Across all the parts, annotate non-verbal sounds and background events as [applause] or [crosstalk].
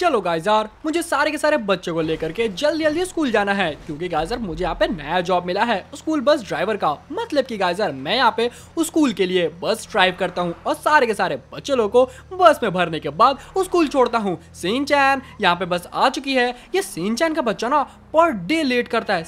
चलो गाइजार मुझे सारे के सारे बच्चों को लेकर के जल्दी जल्दी स्कूल जाना है क्योंकि गाइजर मुझे यहाँ पे नया जॉब मिला है स्कूल बस ड्राइवर का मतलब कि गाइजर मैं यहाँ पे स्कूल के लिए बस ड्राइव करता हूँ और सारे के सारे बच्चे लोगों को बस में भरने के बाद स्कूल छोड़ता हूँ चैन यहाँ पे बस आ चुकी है ये चैन का बच्चा ना पर डे लेट करता है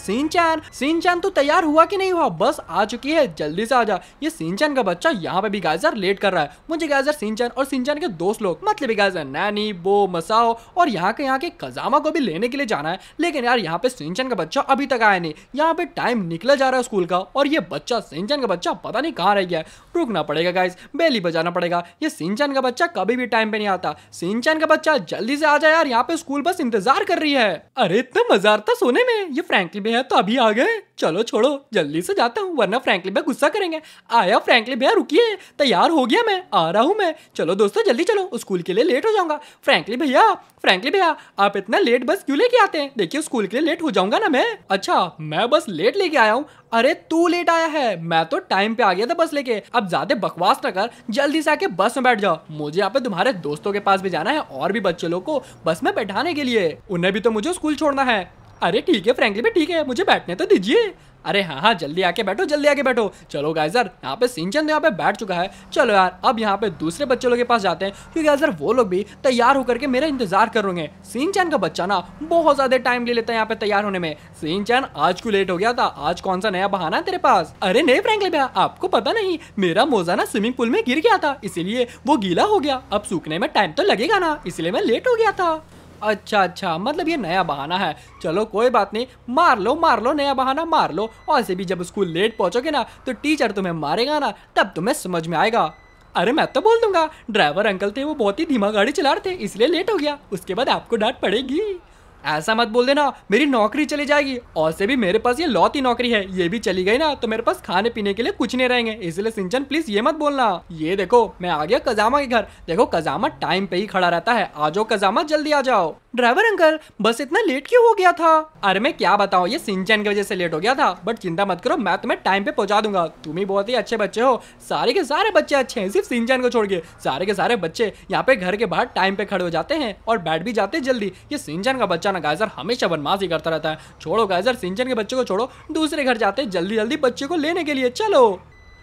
सीन चैन तो तैयार हुआ की नहीं हुआ बस आ चुकी है जल्दी से आ जा ये चैन का बच्चा यहाँ पे भी गाइजर लेट कर रहा है मुझे गाइजर चैन और चैन के दोस्त लोग मतलब गाइजर नैनी बो मसाओ और यहाँ के यहाँ के कजामा को भी लेने के लिए जाना है लेकिन यार यहाँ पे सिंचन का बच्चा अभी तक आया नहीं यहाँ पे टाइम निकला जा रहा है स्कूल का और ये बच्चा सिंचन का बच्चा पता नहीं कहाँ रह गया रुकना पड़ेगा गाइज बेली बजाना पड़ेगा ये सिंचन का बच्चा कभी भी टाइम पे नहीं आता सिंचन का बच्चा जल्दी से आ जाए यार यहाँ पे स्कूल बस इंतजार कर रही है अरे इतना मजा आता सोने में ये फ्रेंकली भी है तो अभी आ गए चलो छोड़ो जल्दी से जाता हूँ वरना फ्रेंकली भैया गुस्सा करेंगे आया फ्रेंकली भैया रुकिए तैयार हो गया मैं आ रहा हूँ मैं चलो दोस्तों जल्दी चलो स्कूल के लिए लेट हो जाऊंगा फ्रेंकली भैया फ्रेंकली भैया आप इतना लेट बस क्यों लेके आते हैं देखिए स्कूल के लिए लेट हो जाऊंगा ना मैं अच्छा मैं बस लेट लेके आया हूँ अरे तू लेट आया है मैं तो टाइम पे आ गया था बस लेके अब ज्यादा बकवास न कर जल्दी से आके बस में बैठ जाओ मुझे यहाँ पे तुम्हारे दोस्तों के पास भी जाना है और भी बच्चे लोग को बस में बैठाने के लिए उन्हें भी तो मुझे स्कूल छोड़ना है अरे ठीक है फ्रेंकली भाई ठीक है मुझे बैठने तो दीजिए अरे हाँ हाँ जल्दी आके बैठो जल्दी आके बैठो चलो गाइजर यहाँ पे सिंचन यहाँ पे बैठ चुका है चलो यार अब यहाँ पे दूसरे बच्चे लोग के पास जाते हैं क्योंकि गाइजर वो लोग भी तैयार होकर के मेरा इंतजार कर रहे सिंचन का बच्चा ना बहुत ज्यादा टाइम ले लेता है यहाँ पे तैयार होने में सिंचन आज क्यों लेट हो गया था आज कौन सा नया बहाना है तेरे पास अरे नहीं फ्रेंकल भैया आपको पता नहीं मेरा मोजा ना स्विमिंग पूल में गिर गया था इसीलिए वो गीला हो गया अब सूखने में टाइम तो लगेगा ना इसलिए मैं लेट हो गया था अच्छा अच्छा मतलब ये नया बहाना है चलो कोई बात नहीं मार लो मार लो नया बहाना मार लो और ऐसे भी जब स्कूल लेट पहुंचोगे ना तो टीचर तुम्हें मारेगा ना तब तुम्हें समझ में आएगा अरे मैं तो बोल दूंगा ड्राइवर अंकल थे वो बहुत ही धीमा गाड़ी चला रहे थे इसलिए लेट हो गया उसके बाद आपको डांट पड़ेगी ऐसा मत बोल देना मेरी नौकरी चली जाएगी और से भी मेरे पास ये लौती नौकरी है ये भी चली गई ना तो मेरे पास खाने पीने के लिए कुछ नहीं रहेंगे इसलिए सिंचन प्लीज ये मत बोलना ये देखो मैं आ गया कजामा के घर देखो कजामा टाइम पे ही खड़ा रहता है आ जाओ कजामा जल्दी आ जाओ ड्राइवर अंकल बस इतना लेट क्यों हो गया था अरे मैं क्या बताऊँ ये सिंचन की वजह से लेट हो गया था बट चिंता मत करो मैं तुम्हें टाइम पे पहुँचा दूंगा तुम ही बहुत ही अच्छे बच्चे हो सारे के सारे बच्चे अच्छे हैं सिर्फ सिंचन को छोड़ के सारे के सारे बच्चे यहाँ पे घर के बाहर टाइम पे खड़े हो जाते हैं और बैठ भी जाते जल्दी ये सिंचन का बच्चा जाना गाइजर हमेशा बनमाजी करता रहता है छोड़ो गाइजर सिंचन के बच्चे को छोड़ो दूसरे घर जाते जल्दी जल्दी बच्चे को लेने के लिए चलो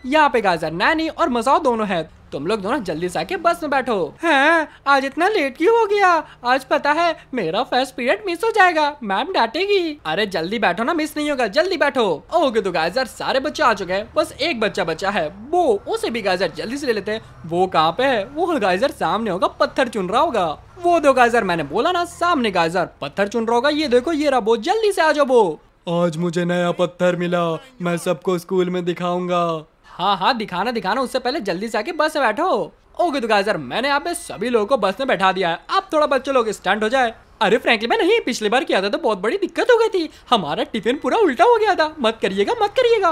यहाँ पे गाइजर नैनी और मसाओ दोनों है तुम लोग दोनों जल्दी से आके बस में बैठो हैं आज इतना लेट क्यों हो गया आज पता है मेरा फर्स्ट पीरियड मिस हो जाएगा मैम डांटेगी अरे जल्दी बैठो ना मिस नहीं होगा जल्दी बैठो ओके तो यार सारे बच्चे आ चुके हैं बस एक बच्चा बचा है वो उसे भी यार जल्दी से ले लेते हैं वो कहाँ पे है वो यार सामने होगा पत्थर चुन रहा होगा वो दो गाइजर मैंने बोला ना सामने गाइजर पत्थर चुन रहा होगा ये देखो ये रहा वो जल्दी से आ जाओ वो आज मुझे नया पत्थर मिला मैं सबको स्कूल में दिखाऊंगा हाँ हाँ दिखाना दिखाना उससे पहले जल्दी से आके बस में बैठो ओके तो सर मैंने आप सभी लोगों को बस में बैठा दिया है आप थोड़ा बच्चे लोग स्टंट हो जाए अरे फ्रेंकली मैं नहीं पिछली बार किया था तो बहुत बड़ी दिक्कत हो गई थी हमारा टिफिन पूरा उल्टा हो गया था मत करिएगा मत करिएगा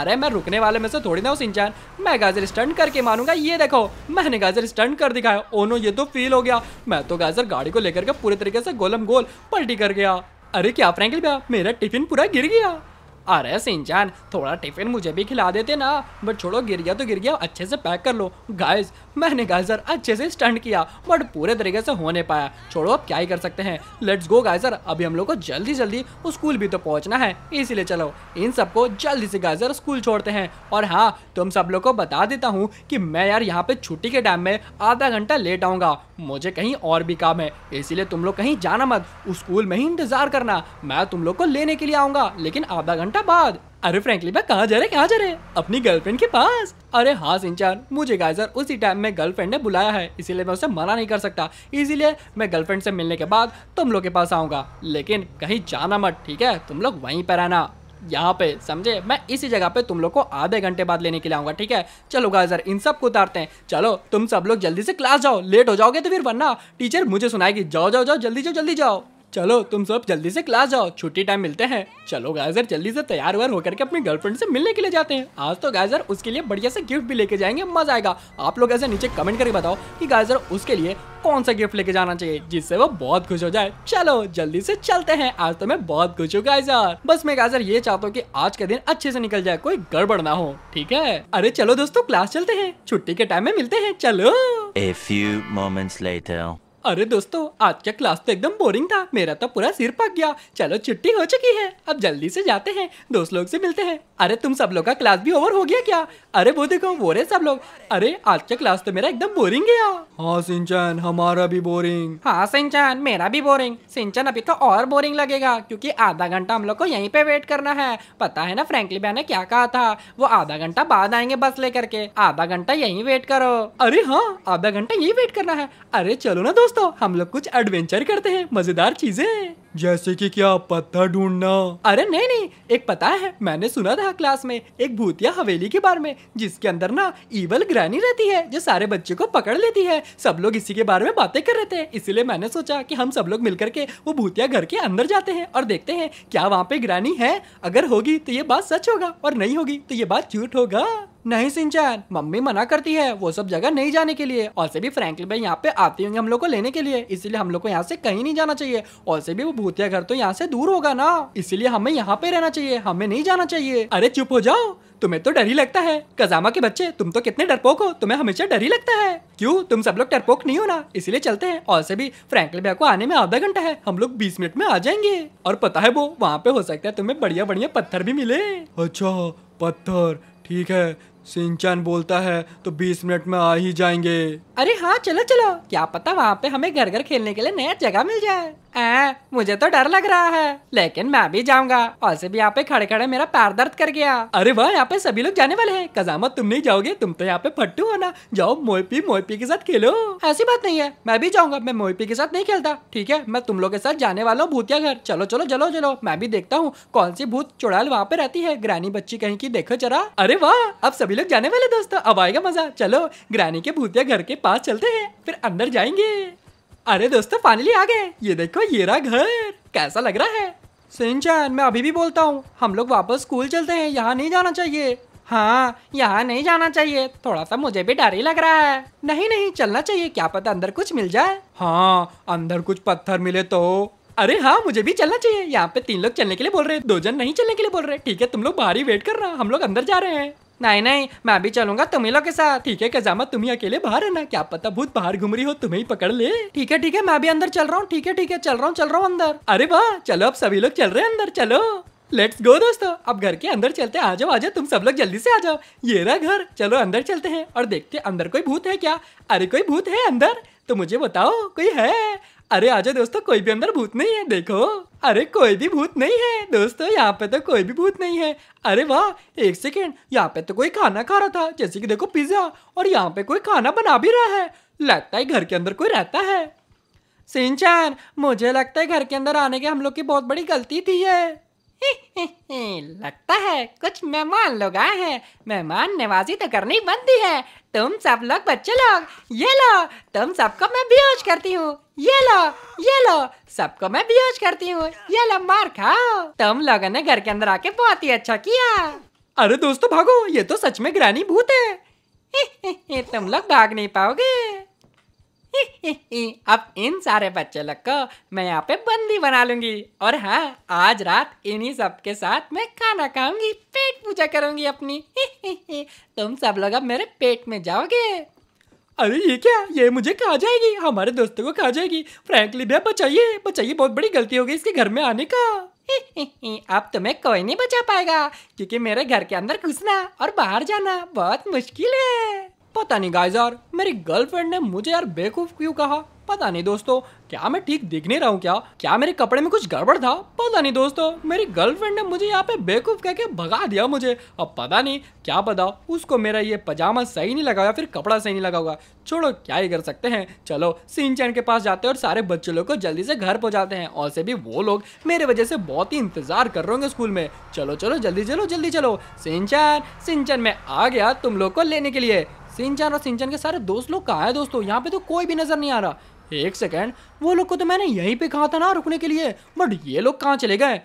अरे मैं रुकने वाले में से थोड़ी ना उस इंसान मैं गाजर स्टंट करके मारूंगा ये देखो मैंने गाजर स्टंट कर दिखाया ओनो ये तो फील हो गया मैं तो गाजर गाड़ी को लेकर के पूरे तरीके से गोलम गोल पलटी कर गया अरे क्या फ्रेंकली भैया मेरा टिफिन पूरा गिर गया अरे सिंचान थोड़ा टिफिन मुझे भी खिला देते ना बट छोड़ो गिर गया तो गिर गया अच्छे से पैक कर लो गाइस मैंने गाइजर अच्छे से स्टंट किया बट पूरे तरीके से हो नहीं पाया छोड़ो अब क्या ही कर सकते हैं लेट्स गो गाइजर अभी हम लोग को जल्दी जल्दी स्कूल भी तो पहुंचना है इसीलिए चलो इन सबको जल्दी से गाइजर स्कूल छोड़ते हैं और हाँ तुम सब लोग को बता देता हूँ कि मैं यार यहाँ पे छुट्टी के टाइम में आधा घंटा लेट आऊँगा मुझे कहीं और भी काम है इसीलिए तुम लोग कहीं जाना मत स्कूल में ही इंतजार करना मैं तुम लोग को लेने के लिए आऊँगा लेकिन आधा घंटा बाद अरे फ्रेंकली भाई कहाँ जा रहे कहाँ जा रहे अपनी गर्लफ्रेंड के पास अरे हाँ सिंचान मुझे गाइजर उसी टाइम में गर्लफ्रेंड ने बुलाया है इसीलिए मैं उसे मना नहीं कर सकता इसीलिए मैं गर्लफ्रेंड से मिलने के बाद तुम लोग के पास आऊंगा लेकिन कहीं जाना मत ठीक है तुम लोग वहीं पर आना यहाँ पे समझे मैं इसी जगह पे तुम लोग को आधे घंटे बाद लेने के लिए आऊंगा ठीक है चलो गाजर इन सब को उतारते हैं चलो तुम सब लोग जल्दी से क्लास जाओ लेट हो जाओगे तो फिर वरना टीचर मुझे सुनाएगी जाओ जाओ जाओ जल्दी जाओ जल्दी जाओ चलो तुम सब जल्दी से क्लास जाओ छुट्टी टाइम मिलते हैं चलो गाजर जल्दी से तैयार वैर होकर के अपनी गर्लफ्रेंड से मिलने के लिए जाते हैं आज तो गाजर उसके लिए बढ़िया से गिफ्ट भी लेके जाएंगे मजा आएगा आप लोग ऐसे नीचे कमेंट करके बताओ कि गाजर उसके लिए कौन सा गिफ्ट लेके जाना चाहिए जिससे वो बहुत खुश हो जाए चलो जल्दी से चलते हैं आज तो मैं बहुत खुश हूँ गाजर बस मैं गाजर ये चाहता हूँ की आज का दिन अच्छे से निकल जाए कोई गड़बड़ ना हो ठीक है अरे चलो दोस्तों क्लास चलते हैं छुट्टी के टाइम में मिलते हैं चलो A few अरे दोस्तों आज का क्लास तो एकदम बोरिंग था मेरा तो पूरा सिर पक गया चलो छुट्टी हो चुकी है अब जल्दी से जाते हैं दोस्त लोग से मिलते हैं अरे तुम सब लोग का क्लास भी ओवर हो गया क्या अरे वो देखो वो रहे सब लोग अरे आज का क्लास तो मेरा एकदम बोरिंग गया हाँ सिंचन हमारा भी बोरिंग हाँ सिंचन मेरा भी बोरिंग सिंचन अभी तो और बोरिंग लगेगा क्योंकि आधा घंटा हम लोग को यहीं पे वेट करना है पता है ना फ्रेंकली बहन ने क्या कहा था वो आधा घंटा बाद आएंगे बस लेकर के आधा घंटा यहीं वेट करो अरे हाँ आधा घंटा यही वेट करना है अरे चलो ना दोस्त दोस्तों हम लोग कुछ एडवेंचर करते हैं मजेदार चीजें जैसे कि क्या पत्ता ढूंढना अरे नहीं नहीं एक पता है मैंने सुना था क्लास में एक भूतिया हवेली के बारे में जिसके अंदर ना इवल ग्रैनी रहती है जो सारे बच्चे को पकड़ लेती है सब लोग इसी के बारे में बातें कर रहे थे इसीलिए मैंने सोचा कि हम सब लोग मिलकर के वो भूतिया घर के अंदर जाते हैं और देखते हैं क्या वहाँ पे ग्रैनी है अगर होगी तो ये बात सच होगा और नहीं होगी तो ये बात झूठ होगा नहीं सिंचैन मम्मी मना करती है वो सब जगह नहीं जाने के लिए और से भी फ्रेंकली भाई यहाँ पे आते होंगे हम लोग को लेने के लिए इसलिए हम लोग को यहाँ से कहीं नहीं जाना चाहिए और से भी वो भूतिया घर तो यहाँ से दूर होगा ना इसीलिए हमें यहाँ पे रहना चाहिए हमें नहीं जाना चाहिए अरे चुप हो जाओ तुम्हें तो डर ही लगता है कजामा के बच्चे तुम तो कितने डरपोक हो तुम्हें हमेशा डर ही लगता है क्यों तुम सब लोग डरपोक नहीं हो ना इसलिए चलते हैं और से भी फ्रैंकली भैया को आने में आधा घंटा है हम लोग बीस मिनट में आ जाएंगे और पता है वो वहाँ पे हो सकता है तुम्हें बढ़िया बढ़िया पत्थर भी मिले अच्छा पत्थर ठीक है सिंचन बोलता है तो 20 मिनट में आ ही जाएंगे अरे हाँ चलो चलो क्या पता वहाँ पे हमें घर घर खेलने के लिए नया जगह मिल जाए आ, मुझे तो डर लग रहा है लेकिन मैं भी जाऊंगा और भी यहाँ पे खड़े खड़े मेरा पैर दर्द कर गया अरे वाह यहाँ पे सभी लोग जाने वाले हैं कजामत तुम नहीं जाओगे तुम तो यहाँ पे फट्टू हो ना जाओ मोईपी मोईपी के साथ खेलो ऐसी बात नहीं है मैं भी जाऊंगा मैं मोईपी के साथ नहीं खेलता ठीक है मैं तुम लोग के साथ जाने वाला हूँ भूतिया घर चलो चलो चलो चलो मैं भी देखता हूँ कौन सी भूत चुड़ैल वहाँ पे रहती है ग्रानी बच्ची कहीं की देखो जरा अरे वाह अब सभी लोग जाने वाले दोस्तों अब आएगा मजा चलो ग्रानी के भूतिया घर के पास चलते हैं फिर अंदर जाएंगे अरे दोस्तों फाइनली आ गए ये देखो ये रहा घर कैसा लग रहा है सिंचन मैं अभी भी बोलता हूँ हम लोग वापस स्कूल चलते हैं यहाँ नहीं जाना चाहिए हाँ यहाँ नहीं जाना चाहिए थोड़ा सा मुझे भी डर ही लग रहा है नहीं नहीं चलना चाहिए क्या पता अंदर कुछ मिल जाए हाँ अंदर कुछ पत्थर मिले तो अरे हाँ मुझे भी चलना चाहिए यहाँ पे तीन लोग चलने के लिए बोल रहे हैं दो जन नहीं चलने के लिए बोल रहे ठीक है तुम लोग बाहर ही वेट कर रहा हम लोग अंदर जा रहे हैं नहीं नहीं मैं भी चलूंगा तुम लोग के साथ ठीक है कजामा तुम ही अकेले बाहर है ना क्या पता भूत बाहर घूम रही हो तुम्हें ही पकड़ ले ठीक है ठीक है मैं भी अंदर चल रहा हूँ ठीक है ठीक है चल रहा हूँ चल रहा हूँ अंदर अरे वाह चलो अब सभी लोग चल रहे हैं अंदर चलो लेट्स गो दोस्तों अब घर के अंदर चलते आ जाओ आ जाओ तुम सब लोग जल्दी से आ जाओ ये रहा घर चलो अंदर चलते हैं और देखते अंदर कोई भूत है क्या अरे कोई भूत है अंदर तो मुझे बताओ कोई है अरे आजा दोस्तों कोई भी अंदर भूत नहीं है देखो अरे कोई भी भूत नहीं है दोस्तों यहाँ पे तो कोई भी भूत नहीं है अरे वाह एक सेकेंड यहाँ पे तो कोई खाना खा रहा था जैसे कि देखो पिज्जा और यहाँ पे कोई खाना बना भी रहा है लगता है घर के अंदर कोई रहता है सिंचान मुझे लगता है घर के अंदर आने के हम लोग की बहुत बड़ी गलती थी है [laughs] लगता है कुछ मेहमान लोग आए हैं मेहमान नवाजी तो करनी बनती है तुम सब लोग बच्चे लोग ये लो तुम सबको मैं बेहोश करती हूँ ये लो ये लो सबको मैं बेहोश करती हूँ ये लो मार खाओ तुम लोगों ने घर के अंदर आके बहुत ही अच्छा किया अरे दोस्तों भागो ये तो सच में ग्रानी भूत है [laughs] तुम लोग भाग नहीं पाओगे अब इन सारे बच्चे लोग को मैं यहाँ पे बंदी बना लूंगी और हाँ आज रात इन्हीं सब के साथ मैं खाना खाऊंगी पेट पूजा करूंगी अपनी [laughs] तुम सब लोग अब मेरे पेट में जाओगे अरे ये क्या ये मुझे खा जाएगी हमारे दोस्तों को खा जाएगी फ्रेंकली भैया बचाइए बचाइए बहुत बड़ी गलती होगी इसके घर में आने का [laughs] अब तुम्हें कोई नहीं बचा पाएगा क्योंकि मेरे घर के अंदर घुसना और बाहर जाना बहुत मुश्किल है पता नहीं गाइजार यार मेरी गर्लफ्रेंड ने मुझे यार बेवकूफ क्यों कहा पता नहीं दोस्तों क्या मैं ठीक दिख नहीं रहा हूँ क्या क्या मेरे कपड़े में कुछ गड़बड़ था पता नहीं दोस्तों मेरी गर्लफ्रेंड ने मुझे यहाँ पे बेवकूफ कह के भगा दिया मुझे अब पता नहीं क्या पता उसको मेरा ये पजामा सही नहीं लगा फिर कपड़ा सही नहीं लगा होगा छोड़ो क्या ही कर सकते हैं चलो सिंचन के पास जाते हैं और सारे बच्चे लोग को जल्दी से घर पहुँचाते हैं और से भी वो लोग मेरे वजह से बहुत ही इंतजार कर रहे होंगे स्कूल में चलो चलो जल्दी चलो जल्दी चलो सिंचन सिंचन में आ गया तुम लोग को लेने के लिए सिंचन और सिंचन के सारे दोस्त लोग कहा है दोस्तों यहाँ पे तो कोई भी नजर नहीं आ रहा एक सेकेंड वो लोग को तो मैंने यहीं पे कहा था ना रुकने के लिए बट ये लोग कहाँ चले गए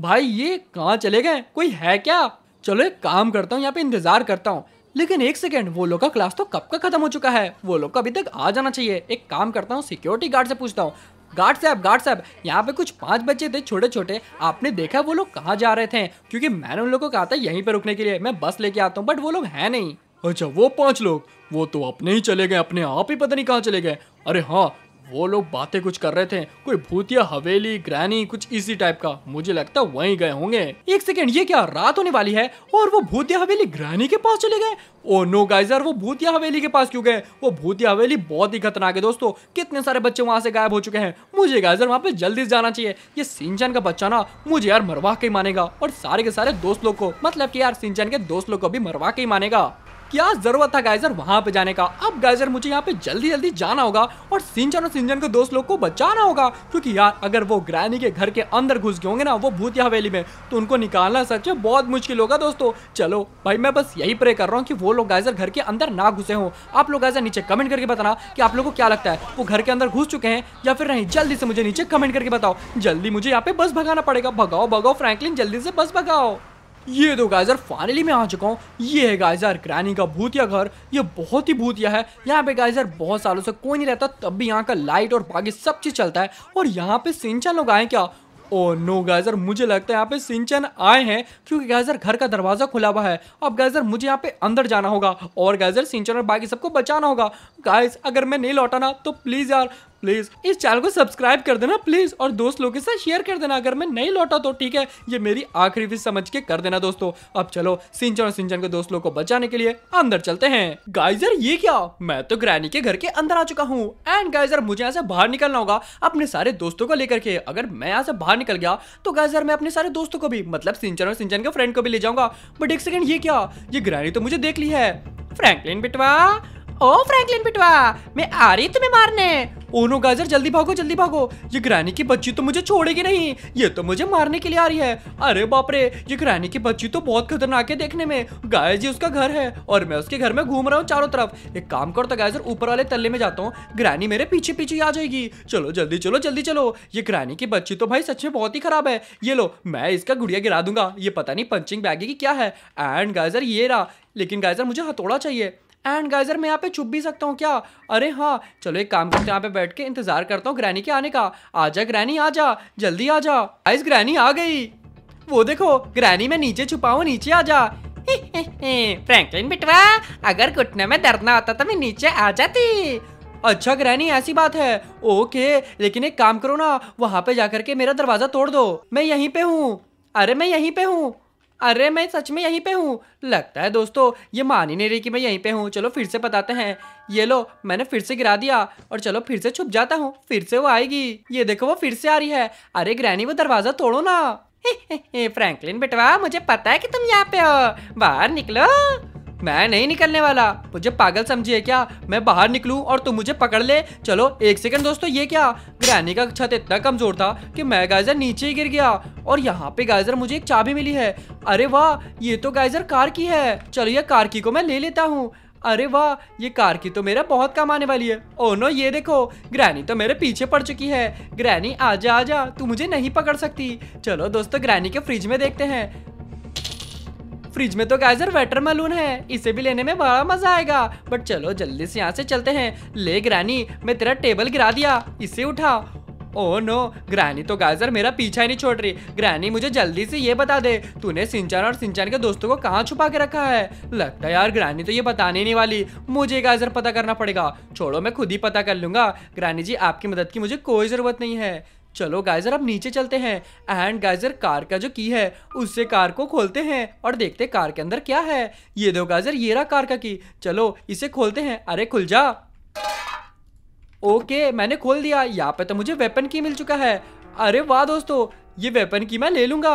भाई ये कहाँ चले गए कोई है क्या चलो एक काम करता हूँ यहाँ पे इंतजार करता हूँ लेकिन एक सेकेंड वो लोग का क्लास तो कब का खत्म हो चुका है वो लोग का अभी तक आ जाना चाहिए एक काम करता हूँ सिक्योरिटी गार्ड से पूछता हूँ गार्ड साहब गार्ड साहब यहाँ पे कुछ पांच बच्चे थे छोटे छोटे आपने देखा वो लोग कहाँ जा रहे थे क्योंकि मैंने उन लोगों को कहा था यहीं पर रुकने के लिए मैं बस लेके आता हूँ बट वो लोग हैं नहीं अच्छा वो पांच लोग वो तो अपने ही चले गए अपने आप ही पता नहीं कहाँ चले गए अरे हाँ वो लोग बातें कुछ कर रहे थे कोई भूतिया हवेली ग्रैनी कुछ इसी टाइप का मुझे लगता वहीं गए होंगे एक सेकेंड ये क्या रात होने वाली है और वो भूतिया हवेली ग्रैनी के पास चले गए ओ नो गाइजर वो भूतिया हवेली के पास क्यों गए वो भूतिया हवेली बहुत ही खतरनाक है दोस्तों कितने सारे बच्चे वहां से गायब हो चुके हैं मुझे गाइजर वहां पे जल्दी से जाना चाहिए ये सिंचन का बच्चा ना मुझे यार मरवा के ही मानेगा और सारे के सारे दोस्त लोग को मतलब कि यार सिंचन के दोस्त लोग को भी मरवा के ही मानेगा क्या जरूरत था गाइजर वहां पे जाने का अब गाइजर मुझे यहाँ पे जल्दी जल्दी जाना होगा और सिंचन और सिंचन के दोस्त लोग को बचाना होगा क्योंकि यार अगर वो ग्रैनी के घर के अंदर घुस गए होंगे ना वो भूतिया हवेली में तो उनको निकालना सच में बहुत मुश्किल होगा दोस्तों चलो भाई मैं बस यही प्रे कर रहा हूँ कि वो लोग गाइजर घर के अंदर ना घुसे हों आप लोग गाइजर नीचे कमेंट करके बताना कि आप लोग को क्या लगता है वो घर के अंदर घुस चुके हैं या फिर नहीं जल्दी से मुझे नीचे कमेंट करके बताओ जल्दी मुझे यहाँ पे बस भगाना पड़ेगा भगाओ भगाओ फ्रैंकलिन जल्दी से बस भगाओ ये तो गाइजर फाइनली मैं आ चुका हूँ ये है गाइजर ग्रैनी का भूतिया घर ये बहुत ही भूतिया है यहाँ पे गाइजर बहुत सालों से कोई नहीं रहता तब भी यहाँ का लाइट और बाकी सब चीज़ चलता है और यहाँ पे सिंचन लोग आए क्या ओ oh नो गाइजर मुझे लगता है यहाँ पे सिंचन आए हैं क्योंकि गाइजर घर का दरवाजा खुला हुआ है अब गाइजर मुझे यहाँ पे अंदर जाना होगा और गाइजर सिंचन और बाकी सबको बचाना होगा गाइज अगर मैं नहीं लौटाना तो प्लीज़ यार प्लीज इस चैनल को सब्सक्राइब कर देना प्लीज और दोस्त लोगों के साथ शेयर कर देना अगर मैं नहीं लौटा तो ठीक है ये मेरी आखिरी विश समझ के कर देना दोस्तों अब चलो सिंचन और सिंचन के दोस्त लोग को बचाने के लिए अंदर चलते हैं गाइजर ये क्या मैं तो ग्रैनी के घर के अंदर आ चुका हूँ एंड गाइजर मुझे यहाँ से बाहर निकलना होगा अपने सारे दोस्तों को लेकर के अगर मैं यहाँ से बाहर निकल गया तो गाइजर मैं अपने सारे दोस्तों को भी मतलब सिंचन और सिंचन के फ्रेंड को भी ले जाऊंगा बट एक सेकेंड ये क्या ये ग्रैनी तो मुझे देख ली है फ्रैंकलिन बिटवा ओ फ्रैंकलिन बिटवा मैं आ रही तुम्हें मारने ओनो गाजर जल्दी भागो जल्दी भागो ये ग्रैनी की बच्ची तो मुझे छोड़ेगी नहीं ये तो मुझे मारने के लिए आ रही है अरे बापरे ये ग्रैनी की बच्ची तो बहुत खतरनाक है देखने में गाय जी उसका घर है और मैं उसके घर में घूम रहा हूँ चारों तरफ एक काम कर तो गाजर ऊपर वाले तल्ले में जाता हूँ ग्रैनी मेरे पीछे पीछे आ जाएगी चलो जल्दी चलो जल्दी चलो ये ग्रैनी की बच्ची तो भाई सच में बहुत ही खराब है ये लो मैं इसका गुड़िया गिरा दूंगा ये पता नहीं पंचिंग बैग की क्या है एंड गाजर ये रहा लेकिन गाजर मुझे हथौड़ा चाहिए एंड गाइजर मैं यहाँ पे छुप भी सकता हूँ क्या अरे हाँ चलो एक काम करते हैं यहाँ पे बैठ के इंतजार करता हूँ ग्रैनी के आने का आ जा ग्रैनी आ जा जल्दी आ जा आइज ग्रैनी आ गई वो देखो ग्रैनी मैं नीचे छुपाऊँ नीचे आ जा फ्रैंकलिन [laughs] बिटवा अगर घुटने में दर्द ना होता तो मैं नीचे आ जाती अच्छा ग्रैनी ऐसी बात है ओके लेकिन एक काम करो ना वहाँ पे जाकर के मेरा दरवाजा तोड़ दो मैं यहीं पे हूँ अरे मैं यहीं पे हूँ अरे मैं सच में यहीं पे हूँ लगता है दोस्तों ये मान ही नहीं रही कि मैं यहीं पे हूँ चलो फिर से बताते हैं ये लो मैंने फिर से गिरा दिया और चलो फिर से छुप जाता हूँ फिर से वो आएगी ये देखो वो फिर से आ रही है अरे ग्रैनी वो दरवाज़ा तोड़ो ना [laughs] फ्रैंकलिन बेटवा मुझे पता है कि तुम यहाँ पे हो बाहर निकलो मैं नहीं निकलने वाला मुझे पागल समझिए क्या मैं बाहर निकलूं और तुम मुझे पकड़ ले चलो एक सेकंड दोस्तों ये क्या ग्रैनी का छत इतना कमजोर था कि मैं गाइजर नीचे ही गिर गया और यहाँ पे गाइजर मुझे एक चाबी मिली है अरे वाह ये तो गाइजर कार की है चलो ये कार की को मैं ले लेता हूँ अरे वाह ये कार की तो मेरा बहुत काम आने वाली है ओ oh नो ये देखो ग्रैनी तो मेरे पीछे पड़ चुकी है ग्रैनी आजा आजा तू मुझे नहीं पकड़ सकती चलो दोस्तों ग्रैनी के फ्रिज में देखते हैं फ्रिज में तो गाइजर वेटर मलून है इसे भी लेने में बड़ा मजा आएगा बट चलो जल्दी से यहाँ से चलते हैं ले ग्रानी मैं तेरा टेबल गिरा दिया इसे उठा ओ नो ग्रैनी तो गाजर मेरा पीछा ही नहीं छोड़ रही ग्रैनी मुझे जल्दी से ये बता दे तूने सिंचान और सिंचान के दोस्तों को कहाँ छुपा के रखा है लगता है यार ग्रैनी तो ये बताने ही नहीं वाली मुझे गाजर पता करना पड़ेगा छोड़ो मैं खुद ही पता कर लूंगा ग्रैनी जी आपकी मदद की मुझे कोई ज़रूरत नहीं है चलो गाइजर अब नीचे चलते हैं एंड गाइजर कार का जो की है उससे कार को खोलते हैं और देखते कार के अंदर क्या है ये दो गाइजर ये रहा कार का की चलो इसे खोलते हैं अरे खुल जा ओके मैंने खोल दिया यहाँ पे तो मुझे वेपन की मिल चुका है अरे वाह दोस्तों ये वेपन की मैं ले लूंगा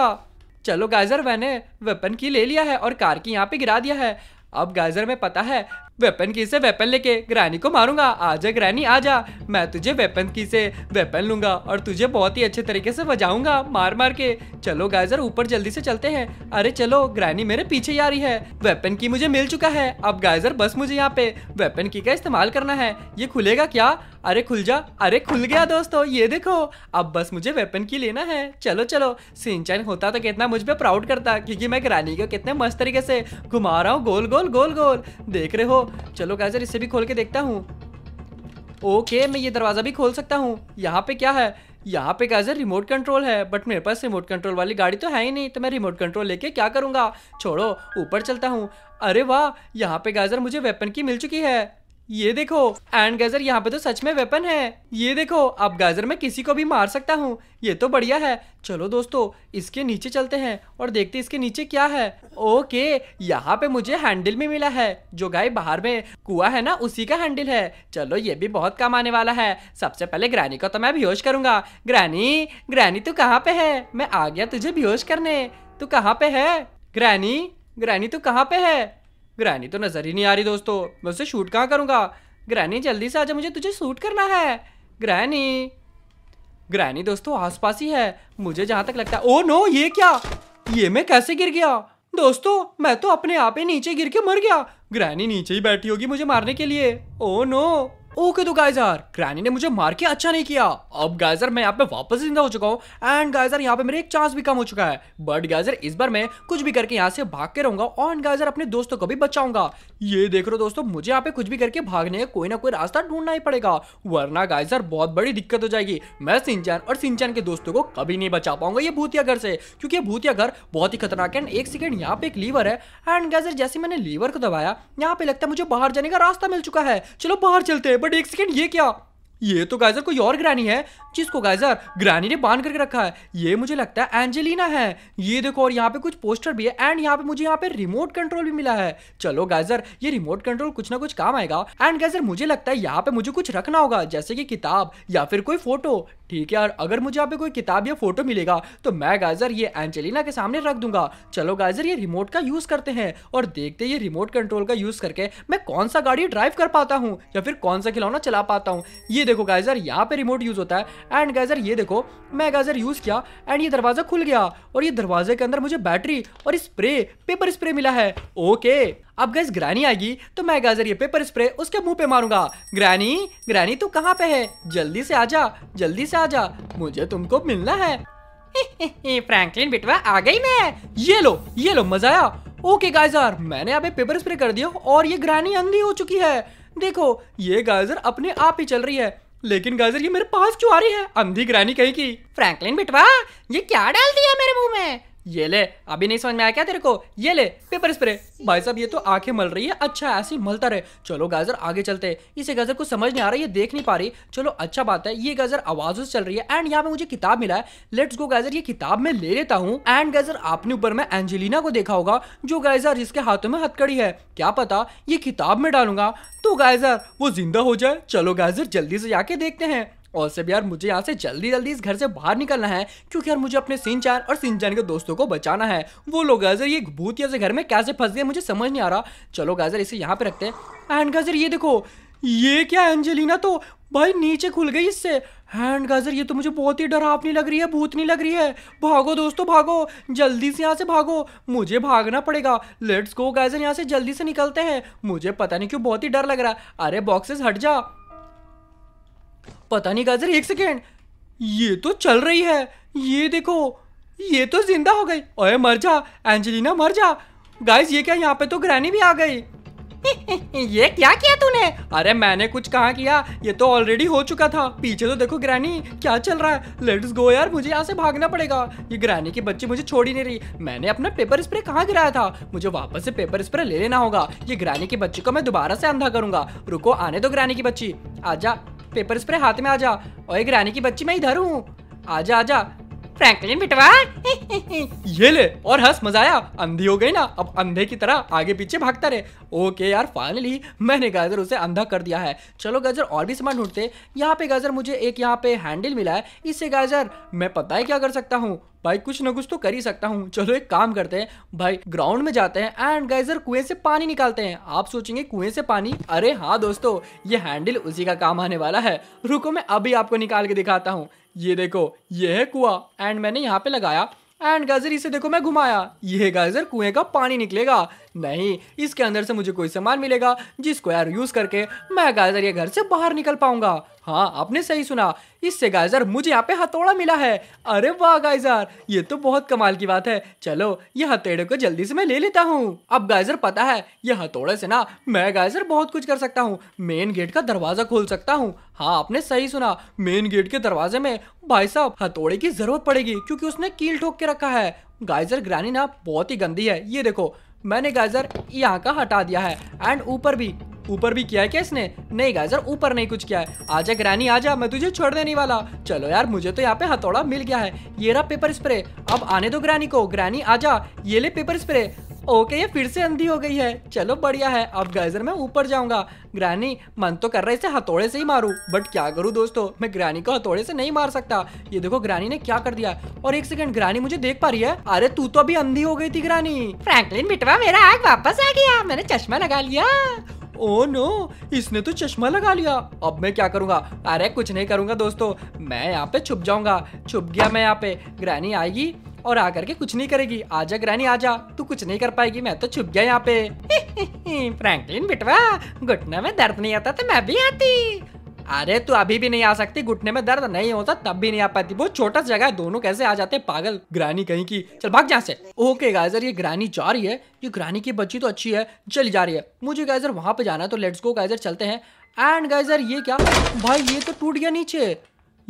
चलो गाइजर मैंने वेपन की ले लिया है और कार की यहाँ पे गिरा दिया है अब गाइजर में पता है वेपन की से वेपन लेके ग्रैनी को मारूंगा आजा ग्रैनी आजा मैं तुझे वेपन की से वेपन लूंगा और तुझे बहुत ही अच्छे तरीके से बजाऊंगा मार मार के चलो गाइजर ऊपर जल्दी से चलते हैं अरे चलो ग्रैनी मेरे पीछे आ रही है वेपन की मुझे मिल चुका है अब गाइजर बस मुझे यहाँ पे वेपन की का इस्तेमाल करना है ये खुलेगा क्या अरे खुल जा अरे खुल गया दोस्तों ये देखो अब बस मुझे वेपन की लेना है चलो चलो सिंचन होता तो कितना मुझ पर प्राउड करता क्योंकि मैं ग्रैनी को कितने मस्त तरीके से घुमा रहा हूँ गोल गोल गोल गोल देख रहे हो चलो गाइजर इसे भी खोल के देखता हूँ ओके मैं ये दरवाज़ा भी खोल सकता हूँ यहाँ पे क्या है यहाँ पे गाजर रिमोट कंट्रोल है बट मेरे पास रिमोट कंट्रोल वाली गाड़ी तो है ही नहीं तो मैं रिमोट कंट्रोल लेके क्या करूंगा छोड़ो ऊपर चलता हूँ अरे वाह यहाँ पे गाजर मुझे वेपन की मिल चुकी है ये देखो एंड गाजर यहाँ पे तो सच में वेपन है ये देखो अब गाजर में किसी को भी मार सकता हूँ ये तो बढ़िया है चलो दोस्तों इसके नीचे चलते हैं और देखते इसके नीचे क्या है ओके यहाँ पे मुझे हैंडल भी मिला है जो गाय बाहर में कुआ है ना उसी का हैंडल है चलो ये भी बहुत काम आने वाला है सबसे पहले ग्रैनी को तो मैं बेहोश करूंगा ग्रैनी ग्रैनी तू कहाँ पे है मैं आ गया तुझे बेहोश करने तू कहाँ पे है ग्रैनी ग्रैनी तू कहाँ पे है ग्रहणी तो नज़र ही नहीं आ रही दोस्तों मैं उसे शूट कहाँ करूँगा ग्रहणी जल्दी से आजा मुझे तुझे शूट करना है ग्रहणी ग्रहणी दोस्तों आसपास ही है मुझे जहाँ तक लगता है ओ नो ये क्या ये मैं कैसे गिर गया दोस्तों मैं तो अपने आप ही नीचे गिर के मर गया ग्रहणी नीचे ही बैठी होगी मुझे मारने के लिए ओ नो ओके तो गाइजर क्रैनी ने मुझे मार के अच्छा नहीं किया अब गाइजर मैं यहाँ पे वापस जिंदा हो चुका हूँ एंड गाइजर यहाँ पे मेरे एक चांस भी कम हो चुका है बट गाइजर इस बार मैं कुछ भी करके यहाँ से भाग के रहूंगा और गाइजर अपने दोस्तों को भी बचाऊंगा ये देख रहे हो दोस्तों मुझे यहाँ पे कुछ भी करके भागने का कोई ना कोई रास्ता ढूंढना ही पड़ेगा वरना गाइजर बहुत बड़ी दिक्कत हो जाएगी मैं सिंचन और सिंचन के दोस्तों को कभी नहीं बचा पाऊंगा ये भूतिया घर से क्योंकि भूतिया घर बहुत ही खतरनाक है एक सेकेंड यहाँ पे एक लीवर है एंड गाइजर जैसे मैंने लीवर को दबाया यहाँ पे लगता है मुझे बाहर जाने का रास्ता मिल चुका है चलो बाहर चलते हैं बट एक सेकेंड ये क्या ये तो गाइजर कोई और ग्रैनी है जिसको गाइजर ग्रैनी ने बांध करके रखा है ये मुझे लगता है एंजेलिना है ये देखो और यहाँ पे कुछ पोस्टर भी है एंड यहाँ पे मुझे यहाँ पे रिमोट कंट्रोल भी मिला है चलो गाइजर ये रिमोट कंट्रोल कुछ ना कुछ काम आएगा एंड गाइजर मुझे लगता है यहाँ पे मुझे कुछ रखना होगा जैसे की कि किताब या फिर कोई फोटो ठीक है और अगर मुझे यहाँ पे कोई किताब या फोटो मिलेगा तो मैं गाइजर ये एंजेलिना के सामने रख दूंगा चलो गाइजर ये रिमोट का यूज़ करते हैं और देखते ये रिमोट कंट्रोल का यूज़ करके मैं कौन सा गाड़ी ड्राइव कर पाता हूँ या फिर कौन सा खिलौना चला पाता हूँ ये देखो गाइजर यहाँ पे रिमोट यूज़ होता है एंड गाइजर ये देखो मैं गाइजर यूज़ किया एंड ये दरवाज़ा खुल गया और ये दरवाजे के अंदर मुझे बैटरी और स्प्रे पेपर स्प्रे मिला है ओके अब गैस ग्रैनी आएगी तो मैं गाजर ये पेपर स्प्रे उसके मुंह पे मारूंगा ग्रैनी ग्रैनी तू कहाँ पे है जल्दी से आजा जल्दी से आजा मुझे तुमको मिलना है फ्रैंकलिन [laughs] बिटवा आ गई मैं ये लो ये लो मजा आया ओके गाइजर मैंने अभी पेपर स्प्रे कर दिया और ये ग्रैनी अंधी हो चुकी है देखो ये गाइजर अपने आप ही चल रही है लेकिन गाजर ये मेरे पास क्यों आ रही है अंधी ग्रैनी कहीं की फ्रैंकलिन बिटवा ये क्या डाल दिया मेरे मुंह में ये ले अभी नहीं समझ में आया क्या तेरे को ये ले पेपर स्प्रे भाई साहब ये तो आंखें मल रही है अच्छा ऐसे ही मलता रहे चलो गाजर आगे चलते इसे गाजर को समझ नहीं आ रहा ये देख नहीं पा रही चलो अच्छा बात है ये गाजर आवाजों से चल रही है एंड यहाँ पे मुझे किताब मिला है लेट्स गो गाजर ये किताब में ले लेता हूँ एंड गाजर आपने ऊपर में एंजेलिना को देखा होगा जो गाइजर जिसके हाथों में हथकड़ी है क्या पता ये किताब में डालूंगा तो गाइजर वो जिंदा हो जाए चलो गाजर जल्दी से जाके देखते हैं और सब यार मुझे यहाँ से जल्दी जल्दी इस घर से बाहर निकलना है क्योंकि यार मुझे अपने सिंचान और सिंचान के दोस्तों को बचाना है वो लोग गाजर ये भूत से घर में कैसे फंस गए मुझे समझ नहीं आ रहा चलो गाजर इसे यहाँ पे रखते हैं एंड गाजर ये देखो ये क्या एंजेलिना तो भाई नीचे खुल गई इससे हैंड गाजर ये तो मुझे बहुत ही डरावनी लग रही है भूत नहीं लग रही है भागो दोस्तों भागो जल्दी से यहाँ से भागो मुझे भागना पड़ेगा लेट्स गो गाजर यहाँ से जल्दी से निकलते हैं मुझे पता नहीं क्यों बहुत ही डर लग रहा है अरे बॉक्सेस हट जा पता नहीं गाजर एक सेकेंड ये तो चल रही है ये देखो ये तो जिंदा हो गई ओए मर जा एंजेलिना मर जा गाइस ये क्या यहाँ पे तो ग्रैनी भी आ गई [laughs] ये क्या किया तूने अरे मैंने कुछ कहा किया ये तो ऑलरेडी हो चुका था पीछे तो देखो ग्रैनी क्या चल रहा है लेट्स गो यार मुझे यहाँ से भागना पड़ेगा ये ग्रैनी की बच्ची मुझे छोड़ ही नहीं रही मैंने अपना पेपर स्प्रे कहाँ गिराया था मुझे वापस से पेपर स्प्रे ले लेना होगा ये ग्रैनी की बच्ची को मैं दोबारा से अंधा करूंगा रुको आने दो ग्रैनी की बच्ची आजा पेपर स्प्रे हाथ में आ जा और एक रानी की बच्ची मैं इधर हूँ आजा आजा फ्रैंकलिन बिटवा ये ले और हंस मजा आया अंधी हो गई ना अब अंधे की तरह आगे पीछे भागता रहे ओके यार फाइनली मैंने गाजर उसे अंधा कर दिया है चलो गाजर और भी सामान ढूंढते यहाँ पे गाजर मुझे एक यहाँ पे हैंडल मिला है इससे गाजर मैं पता है क्या कर सकता हूँ भाई कुछ ना कुछ तो कर ही सकता हूँ चलो एक काम करते हैं भाई ग्राउंड में जाते हैं एंड गाइजर कुएं से पानी निकालते हैं आप सोचेंगे कुएं से पानी अरे हाँ दोस्तों ये हैंडल उसी का काम आने वाला है रुको मैं अभी आपको निकाल के दिखाता हूँ ये देखो ये है कुआ एंड मैंने यहाँ पे लगाया एंड गाजर इसे देखो मैं घुमाया ये गाजर कुएं का पानी निकलेगा नहीं इसके अंदर से मुझे कोई सामान मिलेगा जिसको यार यूज करके मैं गाजर ये घर से बाहर निकल पाऊंगा हाँ आपने सही सुना इससे गाइजर मुझे यहाँ पे हथौड़ा मिला है अरे वाह गाइजर ये तो बहुत कमाल की बात है चलो ये हथेड़े को जल्दी से मैं ले लेता हूँ अब गाइजर पता है ये हथौड़े से ना मैं गाइजर बहुत कुछ कर सकता हूँ मेन गेट का दरवाजा खोल सकता हूँ हाँ आपने सही सुना मेन गेट के दरवाजे में भाई साहब हथौड़े की जरूरत पड़ेगी क्योंकि उसने कील ठोक के रखा है गाइजर ग्रानी ना बहुत ही गंदी है ये देखो मैंने गाजर यहाँ का हटा दिया है एंड ऊपर भी ऊपर भी किया है क्या इसने नहीं गाजर ऊपर नहीं कुछ किया है आजा ग्रैनी आजा मैं तुझे छोड़ देने वाला चलो यार मुझे तो यहाँ पे हथौड़ा मिल गया है ये रहा पेपर स्प्रे अब आने दो ग्रैनी को ग्रैनी आजा ये ले पेपर स्प्रे ओके ये फिर से अंधी हो गई है चलो बढ़िया है अब गाइजर मैं ऊपर जाऊंगा ग्रानी मन तो कर रहा है इसे हथौड़े से ही मारू बट क्या करूँ दोस्तों मैं ग्रानी को हथौड़े से नहीं मार सकता ये देखो ग्रानी ने क्या कर दिया और एक सेकंड ग्रानी मुझे देख पा रही है अरे तू तो अभी अंधी हो गई थी ग्रानी फ्रैंकलिन बिटवा मेरा आग वापस आ गया मैंने चश्मा लगा लिया ओ oh नो इसने तो चश्मा लगा लिया अब मैं क्या करूंगा अरे कुछ नहीं करूंगा दोस्तों मैं यहाँ पे छुप जाऊंगा छुप गया मैं यहाँ पे ग्रानी आएगी और आकर के कुछ नहीं करेगी आजा ग्रैनी आजा तू कुछ नहीं कर पाएगी मैं तो छुप गया यहाँ पे फ्रैंकलिन [laughs] बिटवा घुटने में दर्द नहीं आता तो मैं भी आती अरे तू अभी भी नहीं आ सकती घुटने में दर्द नहीं होता तब भी नहीं आ पाती बहुत छोटा सा जगह है दोनों कैसे आ जाते पागल ग्रानी कहीं की चल भाग जहाँ से ओके गाइजर ये ग्रानी जा रही है ये ग्रानी की बच्ची तो अच्छी है चली जा रही है मुझे गाइजर वहां पे जाना है तो लेट्स गो गाइजर चलते हैं एंड गाइजर ये क्या भाई ये तो टूट गया नीचे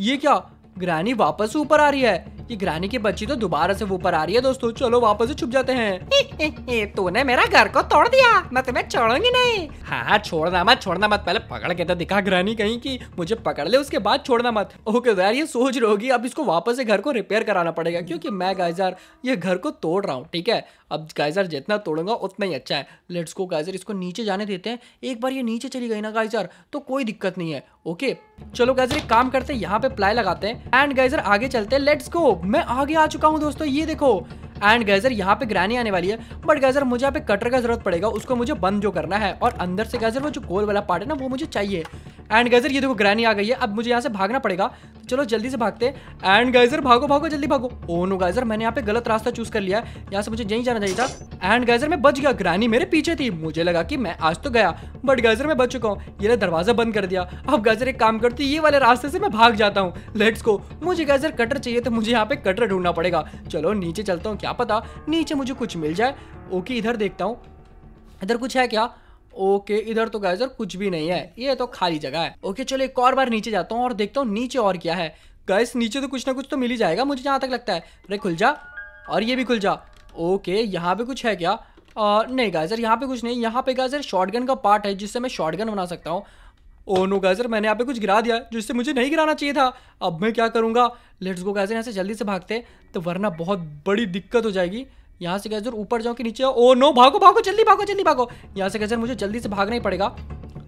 ये क्या ग्रानी वापस से ऊपर आ रही है ये ग्रानी की बच्ची तो दोबारा से ऊपर आ रही है दोस्तों चलो वापस से छुप जाते हैं [laughs] तूने मेरा घर को तोड़ दिया मैं तुम्हें छोड़ूंगी नहीं हाँ, हाँ छोड़ना मत छोड़ना मत पहले पकड़ के तो दिखा ग्रानी कहीं की मुझे पकड़ ले उसके बाद छोड़ना मत ओके तो यार ये सोच रही होगी अब इसको वापस से घर को रिपेयर कराना पड़ेगा क्योंकि मैं गाय ये घर को तोड़ रहा हूँ ठीक है अब गाइजर जितना तोड़ूंगा उतना ही अच्छा है लेट्स को गाइजर इसको नीचे जाने देते हैं एक बार ये नीचे चली गई ना गाइजर तो कोई दिक्कत नहीं है ओके चलो गाइजर एक काम करते हैं यहाँ पे प्लाई लगाते हैं एंड गाइजर आगे चलते हैं लेट्स गो मैं आगे आ चुका हूँ दोस्तों ये देखो एंड गैजर यहाँ पे ग्रैनी आने वाली है बट गैजर मुझे यहाँ पे कटर का जरूरत पड़ेगा उसको मुझे बंद जो करना है और अंदर से गैजर वो जो गोल वाला पार्ट है ना वो मुझे चाहिए एंड गैजर ये देखो ग्रैनी आ गई है अब मुझे यहाँ से भागना पड़ेगा तो चलो जल्दी से भागते एंड गैजर भागो भागो जल्दी भागो ओ नो गैजर मैंने यहाँ पे गलत रास्ता चूज कर लिया यहाँ से मुझे यहीं जाना चाहिए था एंड गैजर मैं बच गया ग्रैनी मेरे पीछे थी मुझे लगा कि मैं आज तो गया बट गैजर मैं बच चुका हूँ ये दरवाजा बंद कर दिया अब गैजर एक काम करती ये वाले रास्ते से मैं भाग जाता हूँ लेट्स को मुझे गैजर कटर चाहिए तो मुझे यहाँ पे कटर ढूंढना पड़ेगा चलो नीचे चलता हूँ क्या क्या पता नीचे मुझे कुछ मिल जाए ओके इधर देखता हूँ इधर कुछ है क्या ओके इधर तो गाइस कुछ भी नहीं है ये तो खाली जगह है ओके चलो एक और बार नीचे जाता हूँ और देखता हूँ नीचे और क्या है गाइस नीचे तो कुछ ना कुछ तो मिल ही जाएगा मुझे जहाँ तक लगता है अरे खुल जा और ये भी खुल जा ओके यहाँ पे कुछ है क्या आ, नहीं गाइजर यहाँ पे कुछ नहीं यहाँ पे गाइजर शॉटगन का पार्ट है जिससे मैं शॉटगन बना सकता हूँ ओ नो गाइजर मैंने यहाँ पे कुछ गिरा दिया जिससे मुझे नहीं गिराना चाहिए था अब मैं क्या करूँगा लेट्स गो गाजर यहाँ से जल्दी से भागते तो वरना बहुत बड़ी दिक्कत हो जाएगी यहाँ से गैजर ऊपर जाओ कि नीचे ओ नो oh भागो भागो जल्दी भागो जल्दी भागो यहाँ से गैजर मुझे जल्दी से भागना ही पड़ेगा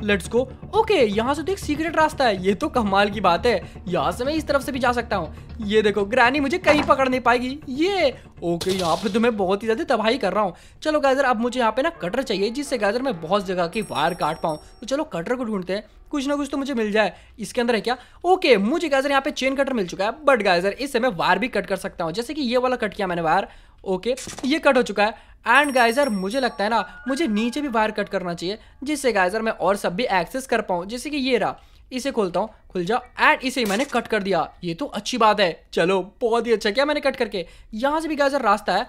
लेट्स गो ओके यहाँ से तो एक सीक्रेट रास्ता है ये तो कमाल की बात है यहाँ से मैं इस तरफ से भी जा सकता हूँ ये देखो ग्रैनी मुझे कहीं पकड़ नहीं पाएगी ये ओके यहाँ पे तो मैं बहुत ही ज़्यादा तबाही कर रहा हूँ चलो गाजर अब मुझे यहाँ पे ना कटर चाहिए जिससे गाजर मैं बहुत जगह की वायर काट पाऊँ तो चलो कटर को ढूंढते हैं कुछ ना कुछ तो मुझे मिल जाए इसके अंदर है क्या ओके मुझे गाजर यहाँ पे चेन कटर मिल चुका है बट गाजर इससे मैं वायर भी कट कर सकता हूँ जैसे कि ये वाला कट किया मैंने वायर ओके ये कट हो चुका है एंड गाइजर मुझे लगता है ना मुझे नीचे भी वायर कट करना चाहिए जिससे गाइजर मैं और सब भी एक्सेस कर पाऊँ जैसे कि ये रहा इसे खोलता हूँ खुल जाओ एंड इसे मैंने कट कर दिया ये तो अच्छी बात है चलो बहुत ही अच्छा क्या मैंने कट करके यहाँ से भी गाइजर रास्ता है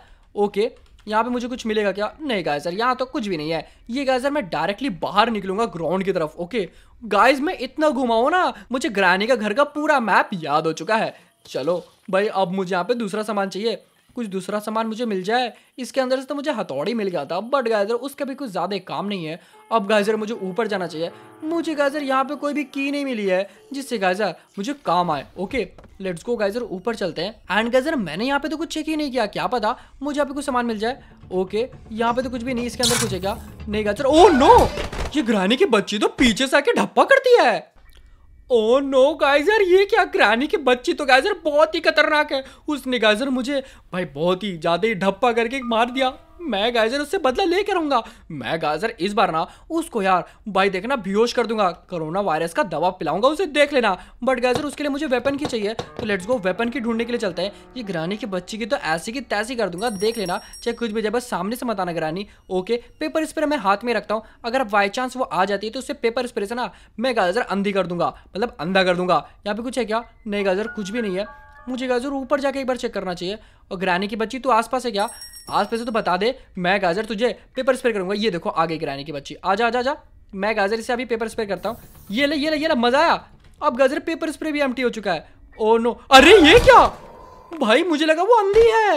ओके यहाँ पे मुझे कुछ मिलेगा क्या नहीं गाइजर यहाँ तो कुछ भी नहीं है ये गाइजर मैं डायरेक्टली बाहर निकलूंगा ग्राउंड की तरफ ओके गाइस मैं इतना घुमा हूँ ना मुझे ग्रैनी का घर का पूरा मैप याद हो चुका है चलो भाई अब मुझे यहाँ पे दूसरा सामान चाहिए कुछ दूसरा सामान मुझे मिल जाए इसके अंदर से तो मुझे हथौड़ी मिल गया था बट गाइजर उसका भी कुछ ज़्यादा काम नहीं है अब गाइजर मुझे ऊपर जाना चाहिए मुझे गाइजर यहाँ पे कोई भी की नहीं मिली है जिससे गाइजर मुझे काम आए ओके लेट्स गो गाइजर ऊपर चलते हैं एंड गाइजर मैंने यहाँ पे तो कुछ चेक ही नहीं किया क्या पता मुझे यहाँ पे कुछ सामान मिल जाए ओके यहाँ पे तो कुछ भी नहीं इसके अंदर कुछ है क्या नहीं गाचर ओ नो ये ग्रानी की बच्ची तो पीछे से आके ढप्पा करती है ओ नो गाइजर ये क्या ग्रानी की बच्ची तो गाइजर बहुत ही खतरनाक है उसने गाइजर मुझे भाई बहुत ही ज़्यादा ही ढप्पा करके मार दिया मैं गाइजर उससे बदला लेकर रहूंगा मैं गाइजर इस बार ना उसको यार भाई देखना बेहोश कर दूंगा कोरोना वायरस का दवा पिलाऊंगा उसे देख लेना बट गाइजर उसके लिए मुझे वेपन की चाहिए तो लेट्स गो वेपन की ढूंढने के लिए चलते हैं ये ग्रानी की बच्ची की तो ऐसी की तैसी कर दूंगा देख लेना चाहे कुछ भी जाए सामने से मताना ग्रानी ओके पेपर स्प्रे मैं हाथ में रखता हूँ अगर बाई चांस वो आ जाती है तो उससे पेपर स्प्रे से ना मैं गाइजर अंधी कर दूंगा मतलब अंधा कर दूंगा यहाँ पे कुछ है क्या नहीं गाइजर कुछ भी नहीं है मुझे गाजर ऊपर जाके एक बार चेक करना चाहिए और ग्रैनी की बच्ची तो आसपास है क्या आसपास से तो बता दे मैं गाजर तुझे पेपर स्प्रे करूंगा ये देखो आगे ग्रैनी की बच्ची आजा आजा जा मैं गाजर से अभी पेपर स्प्रे करता हूँ ये ले ये ले ये ले मजा आया अब गाजर पेपर स्प्रे भी एम हो चुका है ओ oh नो अरे ये क्या भाई मुझे लगा वो अंधी है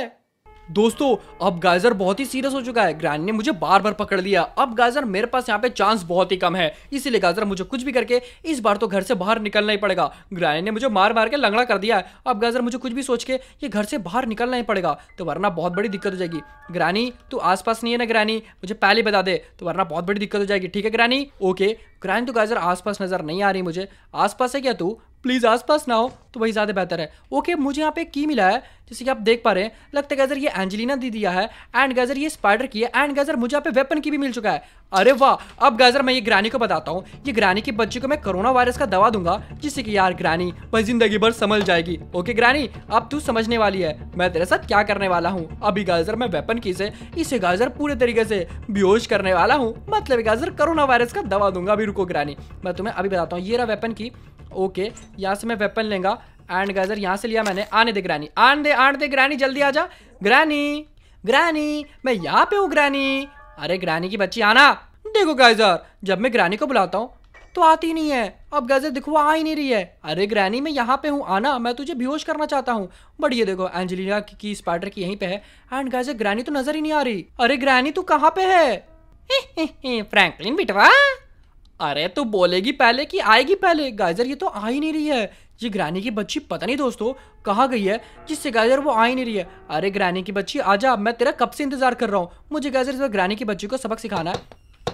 दोस्तों अब गाइजर बहुत ही सीरियस हो चुका है ग्रैंड ने मुझे बार बार पकड़ लिया अब गाइजर मेरे पास यहाँ पे चांस बहुत ही कम है इसीलिए गाइजर मुझे कुछ भी करके इस बार तो घर से बाहर निकलना ही पड़ेगा ग्रैंड ने मुझे मार मार के लंगड़ा कर दिया है अब गाइजर मुझे कुछ भी सोच के ये घर से बाहर निकलना ही पड़ेगा तो वरना बहुत बड़ी दिक्कत हो जाएगी ग्रैनी तू आस नहीं है ना ग्रैनी मुझे पहले बता दे तो वरना बहुत बड़ी दिक्कत हो जाएगी ठीक है ग्रैनी ओके ग्रैनी तो गाइजर आसपास नजर नहीं आ रही मुझे आस है क्या तू प्लीज़ आसपास ना हो तो वही ज़्यादा बेहतर है ओके okay, मुझे यहाँ पे की मिला है जैसे कि आप देख पा रहे हैं लगता है गैजर ये एंजेलिना दी दिया है एंड गैजर ये स्पाइडर की है एंड गैजर मुझे यहाँ पे वेपन की भी मिल चुका है अरे वाह अब गैजर मैं ये ग्रानी को बताता हूँ ये ग्रानी के बच्चे को मैं कोरोना वायरस का दवा दूंगा जिससे कि यार ग्रानी भाई जिंदगी भर समझ जाएगी ओके ग्रानी अब तू समझने वाली है मैं तेरे साथ क्या करने वाला हूँ अभी गाजर मैं वेपन की से इसे गाजर पूरे तरीके से बेहोश करने वाला हूँ मतलब गाजर कोरोना वायरस का दवा दूंगा अभी रुको ग्रानी मैं तुम्हें अभी बताता हूँ ये रहा वेपन की ओके यहाँ से मैं वेपन लेंगा एंड गैजर यहाँ से लिया मैंने आने दे ग्रैनी आने दे आने दे ग्रैनी जल्दी आ जा ग्रैनी ग्रैनी मैं यहाँ पे हूँ ग्रैनी अरे ग्रैनी की बच्ची आना देखो गैजर जब मैं ग्रैनी को बुलाता हूँ तो आती नहीं है अब गजर देखो आ ही नहीं रही है अरे ग्रैनी मैं यहाँ पे हूँ आना मैं तुझे बेहोश करना चाहता हूँ बट ये देखो एंजेलिना की, की स्पाइडर की यहीं पे है एंड गजर ग्रैनी तो नजर ही नहीं आ रही अरे ग्रैनी तू कहाँ पे है फ्रैंकलिन [laughs] बिटवा अरे तो बोलेगी पहले कि आएगी पहले गाइजर ये तो आ ही नहीं रही है ये ग्रानी की बच्ची पता नहीं दोस्तों कहा गई है जिससे गाइजर वो आ ही नहीं रही है अरे ग्रानी की बच्ची आजा मैं तेरा कब से इंतजार कर रहा हूँ मुझे गाइजर इस बार ग्रानी की बच्ची को सबक सिखाना है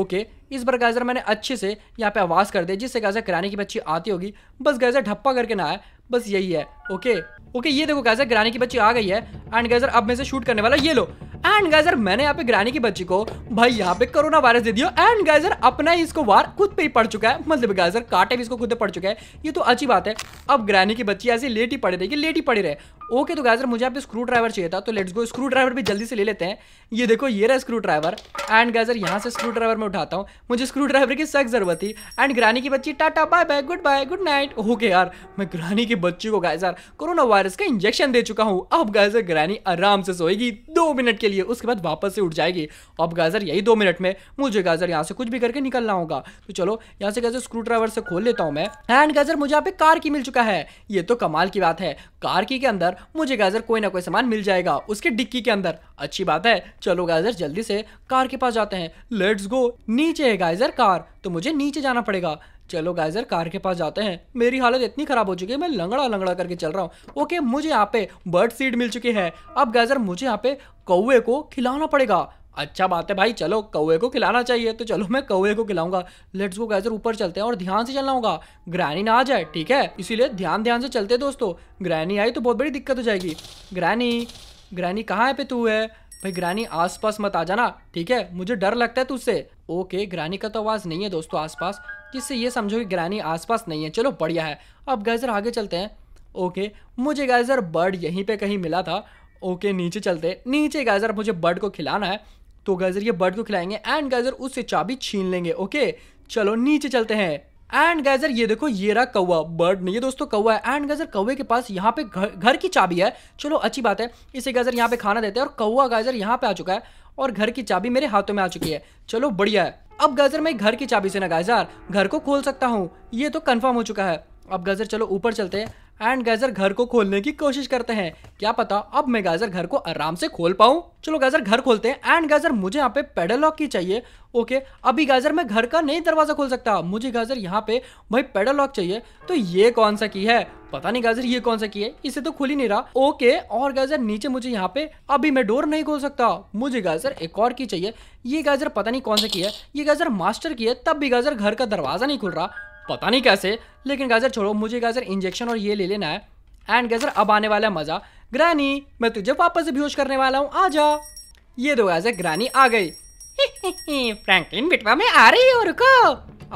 ओके इस बार गाइजर मैंने अच्छे से यहाँ पे आवाज़ कर दे जिससे गाइजर ग्रानी की बच्ची आती होगी बस गाइजर ढप्पा करके ना आए बस यही है ओके ओके ये देखो गाइजर ग्रानी की बच्ची आ गई है एंड गाइजर अब मैं से शूट करने वाला ये लो एंड गाइजर मैंने यहाँ पे ग्रानी की बच्ची को भाई यहाँ पे कोरोना वायरस दे दिया एंड गाइजर अपना ही इसको वार खुद पे ही पड़ चुका है मतलब गाइजर काटे भी इसको खुद पड़ चुका है ये तो अच्छी बात है अब ग्रानी की बच्ची ऐसी लेट ही पड़ी रहेगी लेट ही पड़ी रहे ओके तो गाइजर मुझे यहाँ पे स्क्रू ड्राइवर चाहिए था तो लेट्स गो स्क्रू ड्राइवर भी जल्दी से ले लेते हैं ये देखो ये रहा स्क्रू ड्राइवर एंड गाइजर यहाँ से स्क्रू ड्राइवर में उठाता हूँ मुझे स्क्रू ड्राइवर की सख्त जरूरत थी एंड ग्रानी की बच्ची टाटा bye bye goodbye good night okay यार मैं ग्रानी की बच्ची को गाइजर कोरोना वायरस का इंजेक्शन दे चुका हूँ अब गाइजर ग्रानी आराम से सोएगी दो मिनट के लिए लिए उसके बाद वापस से उठ जाएगी अब गाजर यही दो मिनट में मुझे गाजर यहाँ से कुछ भी करके निकलना होगा तो चलो यहाँ से गाजर स्क्रू ड्राइवर से खोल लेता हूँ मैं एंड गाजर मुझे यहाँ पे कार की मिल चुका है ये तो कमाल की बात है कार की के अंदर मुझे गाजर कोई ना कोई सामान मिल जाएगा उसके डिक्की के अंदर अच्छी बात है चलो गाइजर जल्दी से कार के पास जाते हैं लेट्स गो नीचे है गाइजर कार तो मुझे नीचे जाना पड़ेगा चलो गाइजर कार के पास जाते हैं मेरी हालत इतनी खराब हो चुकी है मैं लंगड़ा लंगड़ा करके चल रहा हूँ ओके मुझे यहाँ पे बर्ड सीड मिल चुकी है अब गाइजर मुझे यहाँ पे कौए को खिलाना पड़ेगा अच्छा बात है भाई चलो कौए को खिलाना चाहिए तो चलो मैं कौए को खिलाऊंगा लेट्स गो गाइजर ऊपर चलते हैं और ध्यान से चलना होगा ग्रैनी ना आ जाए ठीक है इसीलिए ध्यान ध्यान से चलते दोस्तों ग्रैनी आई तो बहुत बड़ी दिक्कत हो जाएगी ग्रैनी ग्रैनी कहाँ है पे तू है भाई ग्रानी आसपास मत आ जाना ठीक है मुझे डर लगता है तुझसे ओके ग्रानी का तो आवाज़ नहीं है दोस्तों आसपास जिससे ये समझो कि ग्रानी आसपास नहीं है चलो बढ़िया है अब गाइजर आगे चलते हैं ओके मुझे गाइजर बर्ड यहीं पे कहीं मिला था ओके नीचे चलते हैं नीचे गाइजर मुझे बर्ड को खिलाना है तो गाइजर ये बर्ड को खिलाएंगे एंड गाइजर उससे चाबी छीन लेंगे ओके चलो नीचे चलते हैं एंड गैजर ये देखो ये रहा कौआ बर्ड नहीं है दोस्तों कौआ है एंड गैजर कौवे के पास यहाँ पे घर घर की चाबी है चलो अच्छी बात है इसे गैजर यहाँ पे खाना देते हैं और कौआ गैजर यहाँ पे आ चुका है और घर की चाबी मेरे हाथों में आ चुकी है चलो बढ़िया है अब गैजर मैं घर की चाबी से ना गैजर घर को खोल सकता हूँ ये तो कन्फर्म हो चुका है अब गैजर चलो ऊपर चलते हैं एंड गैजर घर को खोलने की कोशिश करते हैं क्या पता अब मैं गैजर घर को आराम से खोल पाऊँ चलो गैजर घर खोलते हैं एंड गैजर मुझे यहाँ पे पेडल लॉक की चाहिए ओके अभी गैजर मैं घर का नहीं दरवाजा खोल सकता मुझे गैजर यहाँ पे भाई पेडल लॉक चाहिए तो ये कौन सा की है पता नहीं गाजर ये कौन सा की है इसे तो खुल ही नहीं रहा ओके और गाजर नीचे मुझे यहाँ पे अभी मैं डोर नहीं खोल सकता मुझे गाजर एक और की चाहिए ये गाजर पता नहीं कौन सा की है ये गाजर मास्टर की है तब भी गाजर घर का दरवाजा नहीं खुल रहा पता नहीं कैसे लेकिन गाजर छोड़ो मुझे गाजर इंजेक्शन और ये ले लेना है एंड गाजर अब आने वाला है मज़ा ग्रैनी मैं तुझे वापस से बेहोश करने वाला हूँ आ जा ये दो गाजर ग्रैनी आ गई फ्रैंकलिन [laughs] बिटवा में आ रही हो रुको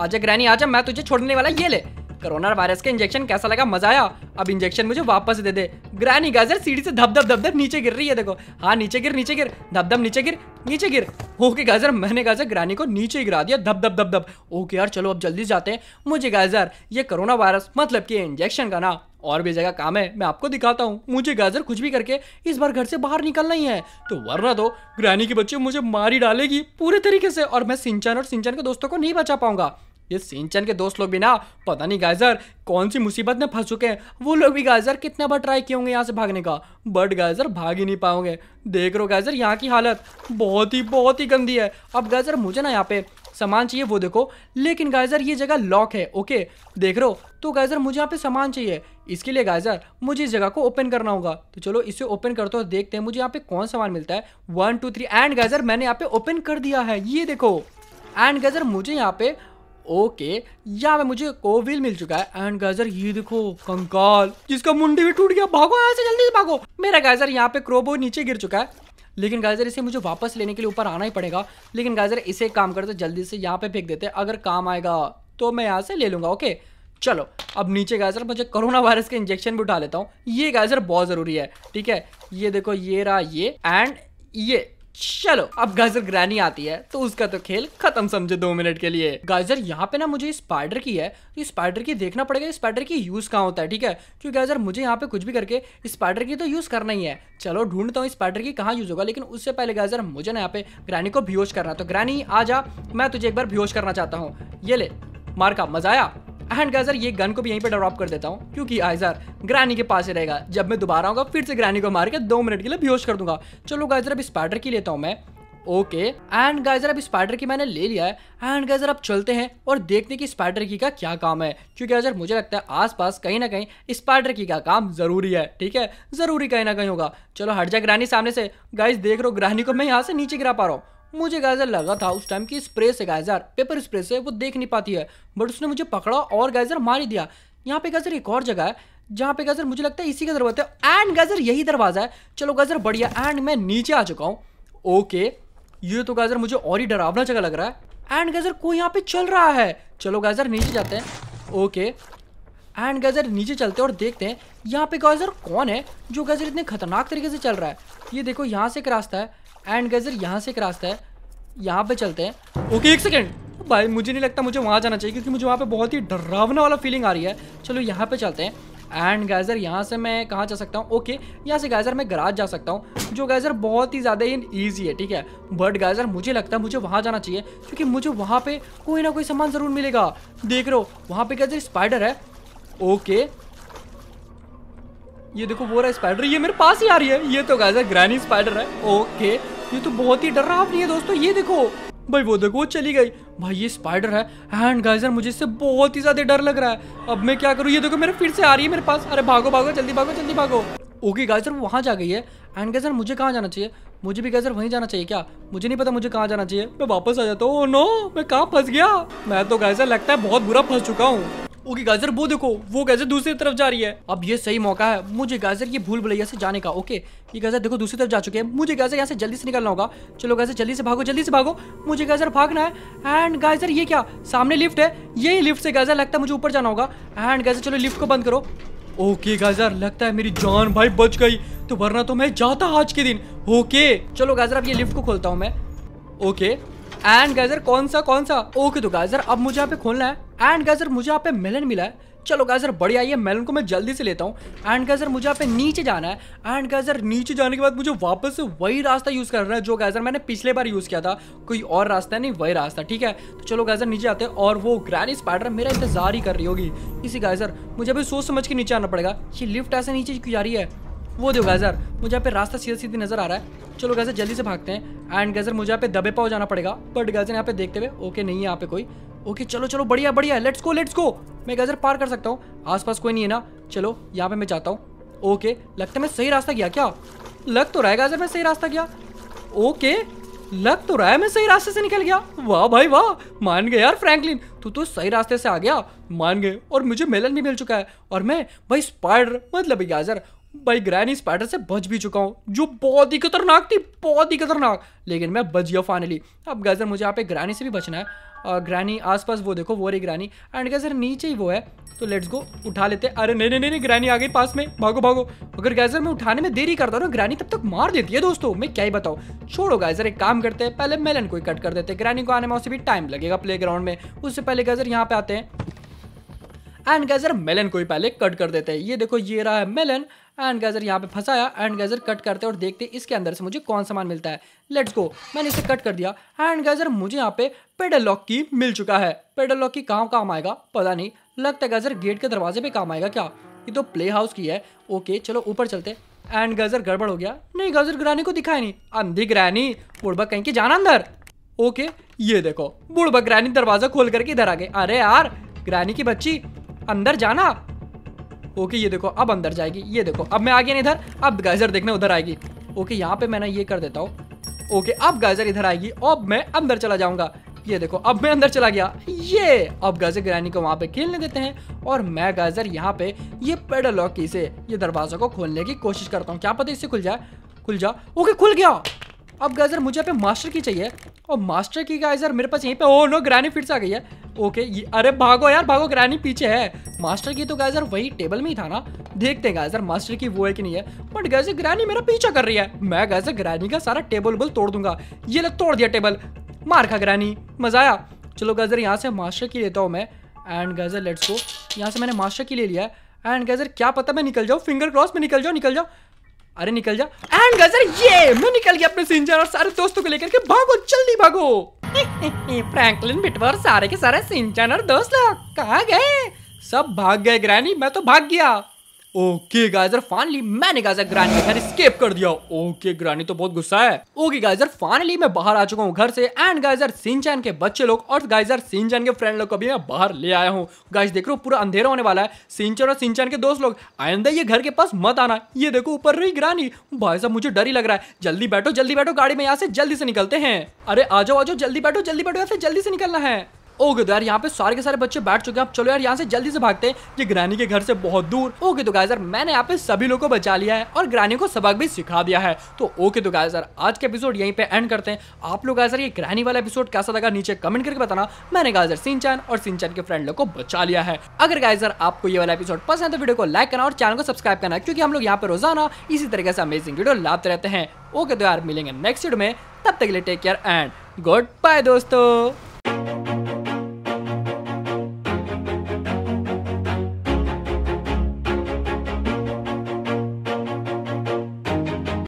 आजा ग्रैनी आजा मैं तुझे छोड़ने वाला ये ले कोरोना वायरस का इंजेक्शन कैसा लगा मजा आया अब इंजेक्शन मुझे वापस दे दे ग्रैनी गाजर सीढ़ी से धब धब धब धब नीचे गिर रही है देखो हाँ नीचे गिर नीचे गिर धब धब नीचे गिर नीचे गिर ओके गाजर मैंने गाजर ग्रैनी को नीचे गिरा दिया धब धब धब धब ओके यार चलो अब जल्दी जाते हैं मुझे गाजर ये कोरोना वायरस मतलब कि इंजेक्शन का ना और भी जगह काम है मैं आपको दिखाता हूँ मुझे गाजर कुछ भी करके इस बार घर से बाहर निकलना ही है तो वरना तो ग्रैनी के बच्चे मुझे मारी डालेगी पूरे तरीके से और मैं सिंचन और सिंचन के दोस्तों को नहीं बचा पाऊंगा ये सिंचन के दोस्त लोग भी ना पता नहीं गाइजर कौन सी मुसीबत में फंस चुके हैं वो लोग भी गाइजर कितना बार ट्राई किए होंगे यहाँ से भागने का बट गाइजर भाग ही नहीं पाओगे देख रहे हो गाइजर यहाँ की हालत बहुत ही बहुत ही गंदी है अब गाइजर मुझे ना यहाँ पे सामान चाहिए वो देखो लेकिन गाइजर ये जगह लॉक है ओके देख रहे हो तो गाइजर मुझे यहाँ पे सामान चाहिए इसके लिए गाइजर मुझे इस जगह को ओपन करना होगा तो चलो इसे ओपन करते हो देखते हैं मुझे यहाँ पे कौन सामान मिलता है one two three and guys मैंने यहाँ पे ओपन कर दिया है ये देखो एंड गाइजर मुझे यहाँ पे ओके यहाँ पे मुझे कोविल मिल चुका है एंड गाइजर ये देखो कंकाल जिसका मुंडी भी टूट गया भागो यहाँ से जल्दी से भागो मेरा गाइजर यहाँ पे क्रोबो नीचे गिर चुका है लेकिन गाजर इसे मुझे वापस लेने के लिए ऊपर आना ही पड़ेगा लेकिन गाजर इसे काम करते जल्दी से यहाँ पे फेंक देते अगर काम आएगा तो मैं यहाँ से ले लूंगा ओके चलो अब नीचे गाजर मुझे कोरोना वायरस के इंजेक्शन भी उठा लेता हूँ ये गाजर बहुत ज़रूरी है ठीक है ये देखो ये रहा ये एंड ये चलो अब गाजर ग्रैनी आती है तो उसका तो खेल खत्म समझे दो मिनट के लिए गाजर यहाँ पे ना मुझे स्पाइडर की है तो स्पाइडर की देखना पड़ेगा स्पाइडर की यूज कहाँ होता है ठीक है क्योंकि गाजर मुझे यहाँ पे कुछ भी करके स्पाइडर की तो यूज करना ही है चलो ढूंढता हूँ स्पाइडर की कहाँ यूज होगा लेकिन उससे पहले गाजर मुझे ना यहाँ पे ग्रैनी को बिहोश करना तो ग्रैनी आ जा मैं तुझे एक बार बिहोश करना चाहता हूँ ये ले मार का मजा आया एंड गाइजर ये गन को भी यहीं पे ड्रॉप कर देता हूँ क्योंकि आइजर ग्रैनी के पास ही रहेगा जब मैं दोबारा आऊंगा फिर से ग्रैनी को मार के दो मिनट के लिए बेहोश कर दूंगा चलो गाइजर अब स्पाइडर की लेता हूँ मैं ओके एंड गाइजर अब स्पाइडर की मैंने ले लिया है एंड गाइजर अब चलते हैं और देखते हैं कि स्पाइडर की का क्या काम है क्योंकि गाइजर मुझे लगता है आसपास कहीं ना कहीं स्पाइडर की का काम जरूरी है ठीक है जरूरी कहीं ना कहीं होगा चलो हट जा ग्रानी सामने से गाइज देख रहा हूँ ग्रहणी को मैं यहाँ से नीचे गिरा पा रहा हूँ मुझे गाइजर लगा था उस टाइम की स्प्रे से गाइजर पेपर स्प्रे से वो देख नहीं पाती है बट उसने मुझे पकड़ा और गाइजर ही दिया यहाँ पे गाजर एक और जगह है जहाँ पे गाजर मुझे लगता है इसी का दरवाजा है एंड गाजर यही दरवाजा है चलो गाजर बढ़िया एंड मैं नीचे आ चुका हूँ ओके ये तो गाजर मुझे और ही डरावना जगह लग रहा है एंड गाजर कोई यहाँ पे चल रहा है चलो गाजर नीचे जाते हैं ओके एंड गाजर नीचे चलते हैं और देखते हैं यहाँ पे गाजर कौन है जो गजर इतने खतरनाक तरीके से चल रहा है ये देखो यहाँ से एक रास्ता है एंड गैजर यहाँ से एक रास्ता है यहाँ पे चलते हैं ओके एक सेकेंड भाई मुझे नहीं लगता मुझे वहाँ जाना चाहिए क्योंकि मुझे वहाँ पे बहुत ही डरावना वाला फीलिंग आ रही है चलो यहाँ पे चलते हैं एंड गाइजर यहाँ से मैं कहाँ जा सकता हूँ ओके यहाँ से गाइजर मैं गराज जा सकता हूँ जो गाइजर बहुत ही ज़्यादा ही ईजी है ठीक है बट गाइजर मुझे लगता है मुझे वहाँ जाना चाहिए क्योंकि मुझे वहाँ पे कोई ना कोई सामान ज़रूर मिलेगा देख रहे हो वहाँ पे गाइजर स्पाइडर है ओके ये देखो वो रहा स्पाइडर ये मेरे पास ही आ रही है ये तो गाइस ग्रैनी स्पाइडर है ओके ये तो बहुत ही डर रहा है दोस्तों ये देखो भाई वो देखो वो चली गई भाई ये स्पाइडर है एंड गाइजर मुझे इससे बहुत ही ज्यादा डर लग रहा है अब मैं क्या करूँ ये देखो मेरे फिर से आ रही है मेरे पास अरे भागो भागो जल्दी भागो जल्दी भागो ओके गाइजर वहाँ जा गई है एंड गाइजर मुझे कहाँ जाना चाहिए मुझे भी गाइजर वहीं जाना चाहिए क्या मुझे नहीं पता मुझे कहाँ जाना चाहिए मैं वापस आ जाता हूँ नो oh मैं कहाँ फंस गया मैं तो गाइजर लगता है बहुत बुरा फंस चुका हूँ ओके गाजर वो देखो वो गाजर दूसरी तरफ जा रही है अब ये सही मौका है मुझे गाजर ये भूल भुलैया से जाने का ओके ये गाजर देखो दूसरी तरफ जा चुके हैं मुझे गाजर यहाँ से जल्दी से निकलना होगा चलो गाजर जल्दी से भागो जल्दी से भागो मुझे गाजर भागना है एंड गाजर ये क्या सामने लिफ्ट है ये लिफ्ट से गाजर लगता है मुझे ऊपर जाना होगा एंड गाजर चलो लिफ्ट को बंद करो ओके गाजर लगता है मेरी जान भाई बच गई तो वरना तो मैं जाता आज के दिन ओके चलो गाजर अब ये लिफ्ट को खोलता हूँ मैं ओके एंड गाइजर कौन सा कौन सा ओके तो गाइजर अब मुझे यहाँ पे खोलना है एंड गाइजर मुझे यहाँ पे मेलन मिला है चलो गाजर बढ़िया ये मेलन को मैं जल्दी से लेता हूँ एंड गाजर मुझे यहाँ पे नीचे जाना है एंड गाजर नीचे जाने के बाद मुझे वापस से वही रास्ता यूज़ करना है जो गाजर मैंने पिछले बार यूज़ किया था कोई और रास्ता नहीं वही रास्ता ठीक है तो चलो गाजर नीचे आते हैं और वो ग्रैनी स्पाइडर मेरा इंतजार ही कर रही होगी इसी गाजर मुझे अभी सोच समझ के नीचे आना पड़ेगा ये लिफ्ट ऐसे नीचे क्यों जा रही है वो दो गैजर मुझे यहाँ पे रास्ता सीधा सीधे नजर आ रहा है चलो गैजर जल्दी से भागते हैं एंड गैजर मुझे यहाँ पे दबे पाओ जाना पड़ेगा बट गैजर यहाँ पे देखते हुए ओके नहीं है यहाँ पे कोई ओके चलो चलो बढ़िया बढ़िया लेट्स गो लेट्स गो मैं गैजर पार कर सकता हूँ आसपास कोई नहीं है ना चलो यहाँ पे मैं जाता हूँ ओके लगता है मैं सही रास्ता गया क्या लग तो रहा है गैजर मैं सही रास्ता गया ओके लग तो रहा है मैं सही रास्ते से निकल गया वाह भाई वाह मान गए यार फ्रैंकलिन तू तो सही रास्ते से आ गया मान गए और मुझे मेलन भी मिल चुका है और मैं भाई स्पाइडर मतलब याजर भाई ग्रैनी स्पाइडर से बच भी चुका हूँ जो बहुत ही खतरनाक थी बहुत ही खतरनाक लेकिन मैं बच गया फाइनली अब गैजर मुझे यहाँ पे ग्रैनी से भी बचना है और ग्रैनी आसपास वो देखो वो रही ग्रैनी एंड गैजर नीचे ही वो है तो लेट्स गो उठा लेते हैं अरे नहीं नहीं नहीं ग्रैनी आ गई पास में भागो भागो अगर गैजर मैं उठाने में देरी करता हूँ ना ग्रैनी तब तक मार देती है दोस्तों मैं क्या ही बताओ छोड़ो गैजर एक काम करते हैं पहले मेलन को ही कट कर देते हैं ग्रैनी को आने में उसे भी टाइम लगेगा प्ले में उससे पहले गैजर यहाँ पे आते हैं एंड गैजर मेलन को ही पहले कट कर देते हैं ये देखो ये रहा है मेलन एंड गैजर यहाँ पे फंसाया एंड गैजर कट करते और देखते इसके अंदर से मुझे कौन सामान मिलता है लेट्स गो मैंने इसे कट कर दिया एंड गैजर मुझे यहाँ पे पेडल लॉक की मिल चुका है पेडल लॉक की कहाँ काम आएगा पता नहीं लगता है गैजर गेट के दरवाजे पे काम आएगा क्या ये तो प्ले हाउस की है ओके चलो ऊपर चलते एंड गजर गड़बड़ हो गया नहीं गजर ग्रानी को दिखाया नहीं अंधी ग्रानी बुढ़बक कहीं के जाना अंदर ओके ये देखो बुढ़बक ग्रानी दरवाजा खोल करके इधर आ गए अरे यार ग्रानी की बच्ची अंदर जाना ओके ये देखो अब अंदर जाएगी ये देखो अब मैं आ गया इधर अब गाइजर देखना उधर आएगी ओके यहाँ पे मैं ये कर देता हूँ ओके अब गाजर इधर आएगी अब मैं अंदर चला जाऊंगा ये देखो अब मैं अंदर चला गया ये अब गाजर ग्रैनी को वहां पे खेलने देते हैं और मैं गाजर यहाँ पे ये पेडल लॉक की से ये दरवाजा को खोलने की कोशिश करता हूँ क्या पता इससे खुल जाए खुल जा ओके खुल गया अब गाइजर मुझे यहाँ पे मास्टर की चाहिए और मास्टर की गाइजर मेरे पास यहीं पे ओ नो ग्रैनी फिर से आ गई है ओके ये अरे भागो यार भागो ग्रैनी पीछे है मास्टर की तो गाइजर वही टेबल में ही था ना देखते हैं गाइजर मास्टर की वो है कि नहीं है बट गाइजर ग्रैनी मेरा पीछा कर रही है मैं गाइजर ग्रैनी का सारा टेबल उबल तोड़ दूंगा ये लग तोड़ दिया टेबल मार खा ग्रैनी मजा आया चलो गाइजर यहाँ से मास्टर की लेता हूँ मैं एंड गाइजर लेट्स को यहाँ से मैंने मास्टर की ले लिया है एंड गाइजर क्या पता मैं निकल जाऊँ फिंगर क्रॉस में निकल जाओ निकल जाओ अरे निकल जा एंड गजर ये मैं निकल गया अपने सिंजर और सारे दोस्तों को लेकर के भागो जल्दी भागो फ्रैंकलिन [laughs] बिटवर सारे के सारे सिंचन और दोस्त लोग गए सब भाग गए ग्रैनी मैं तो भाग गया ओके गाइजर फाइनली मैंने गाइजर ग्रानी के घर स्केप कर दिया ओके ग्रानी तो बहुत गुस्सा है ओके गाइजर फाइनली मैं बाहर आ चुका हूँ घर से एंड गाइजर सिंचन के बच्चे लोग और गाइजर सिंचन के फ्रेंड लोग को भी मैं बाहर ले आया हूँ गाइज देख रहा हूँ पूरा अंधेरा होने वाला है सिंचन और सिंचन के दोस्त लोग आइंदा ये घर के पास मत आना ये देखो ऊपर रही ग्रानी भाई साहब मुझे डर ही लग रहा है जल्दी बैठो जल्दी बैठो गाड़ी में यहाँ से जल्दी से निकलते हैं अरे आ जाओ आ जाओ जल्दी बैठो जल्दी बैठो यहाँ से जल्दी से निकलना है ओके तो यार यहाँ पे सारे के सारे बच्चे बैठ चुके हैं अब चलो यार यहाँ से जल्दी से भागते हैं ये ग्रानी के घर से बहुत दूर ओके तो गाय सर मैंने यहाँ पे सभी लोगों को बचा लिया है और ग्रानी को सबक भी सिखा दिया है तो ओके तो गाय सर आज के एपिसोड यहीं पे एंड करते हैं आप लोग गाइस यार ये ग्रानी वाला एपिसोड कैसा लगा नीचे कमेंट करके बताना मैंने गाय सर सिंचन और सिंचन के फ्रेंड लोग को बचा लिया है अगर गाय सर आपको ये वाला एपिसोड पसंद है तो वीडियो को लाइक करना और चैनल को सब्सक्राइब करना क्योंकि हम लोग यहाँ पे रोजाना इसी तरीके से अमेजिंग वीडियो लाते रहते हैं ओके तो यार मिलेंगे नेक्स्ट वीडियो में तब तक के लिए take care and goodbye दोस्तों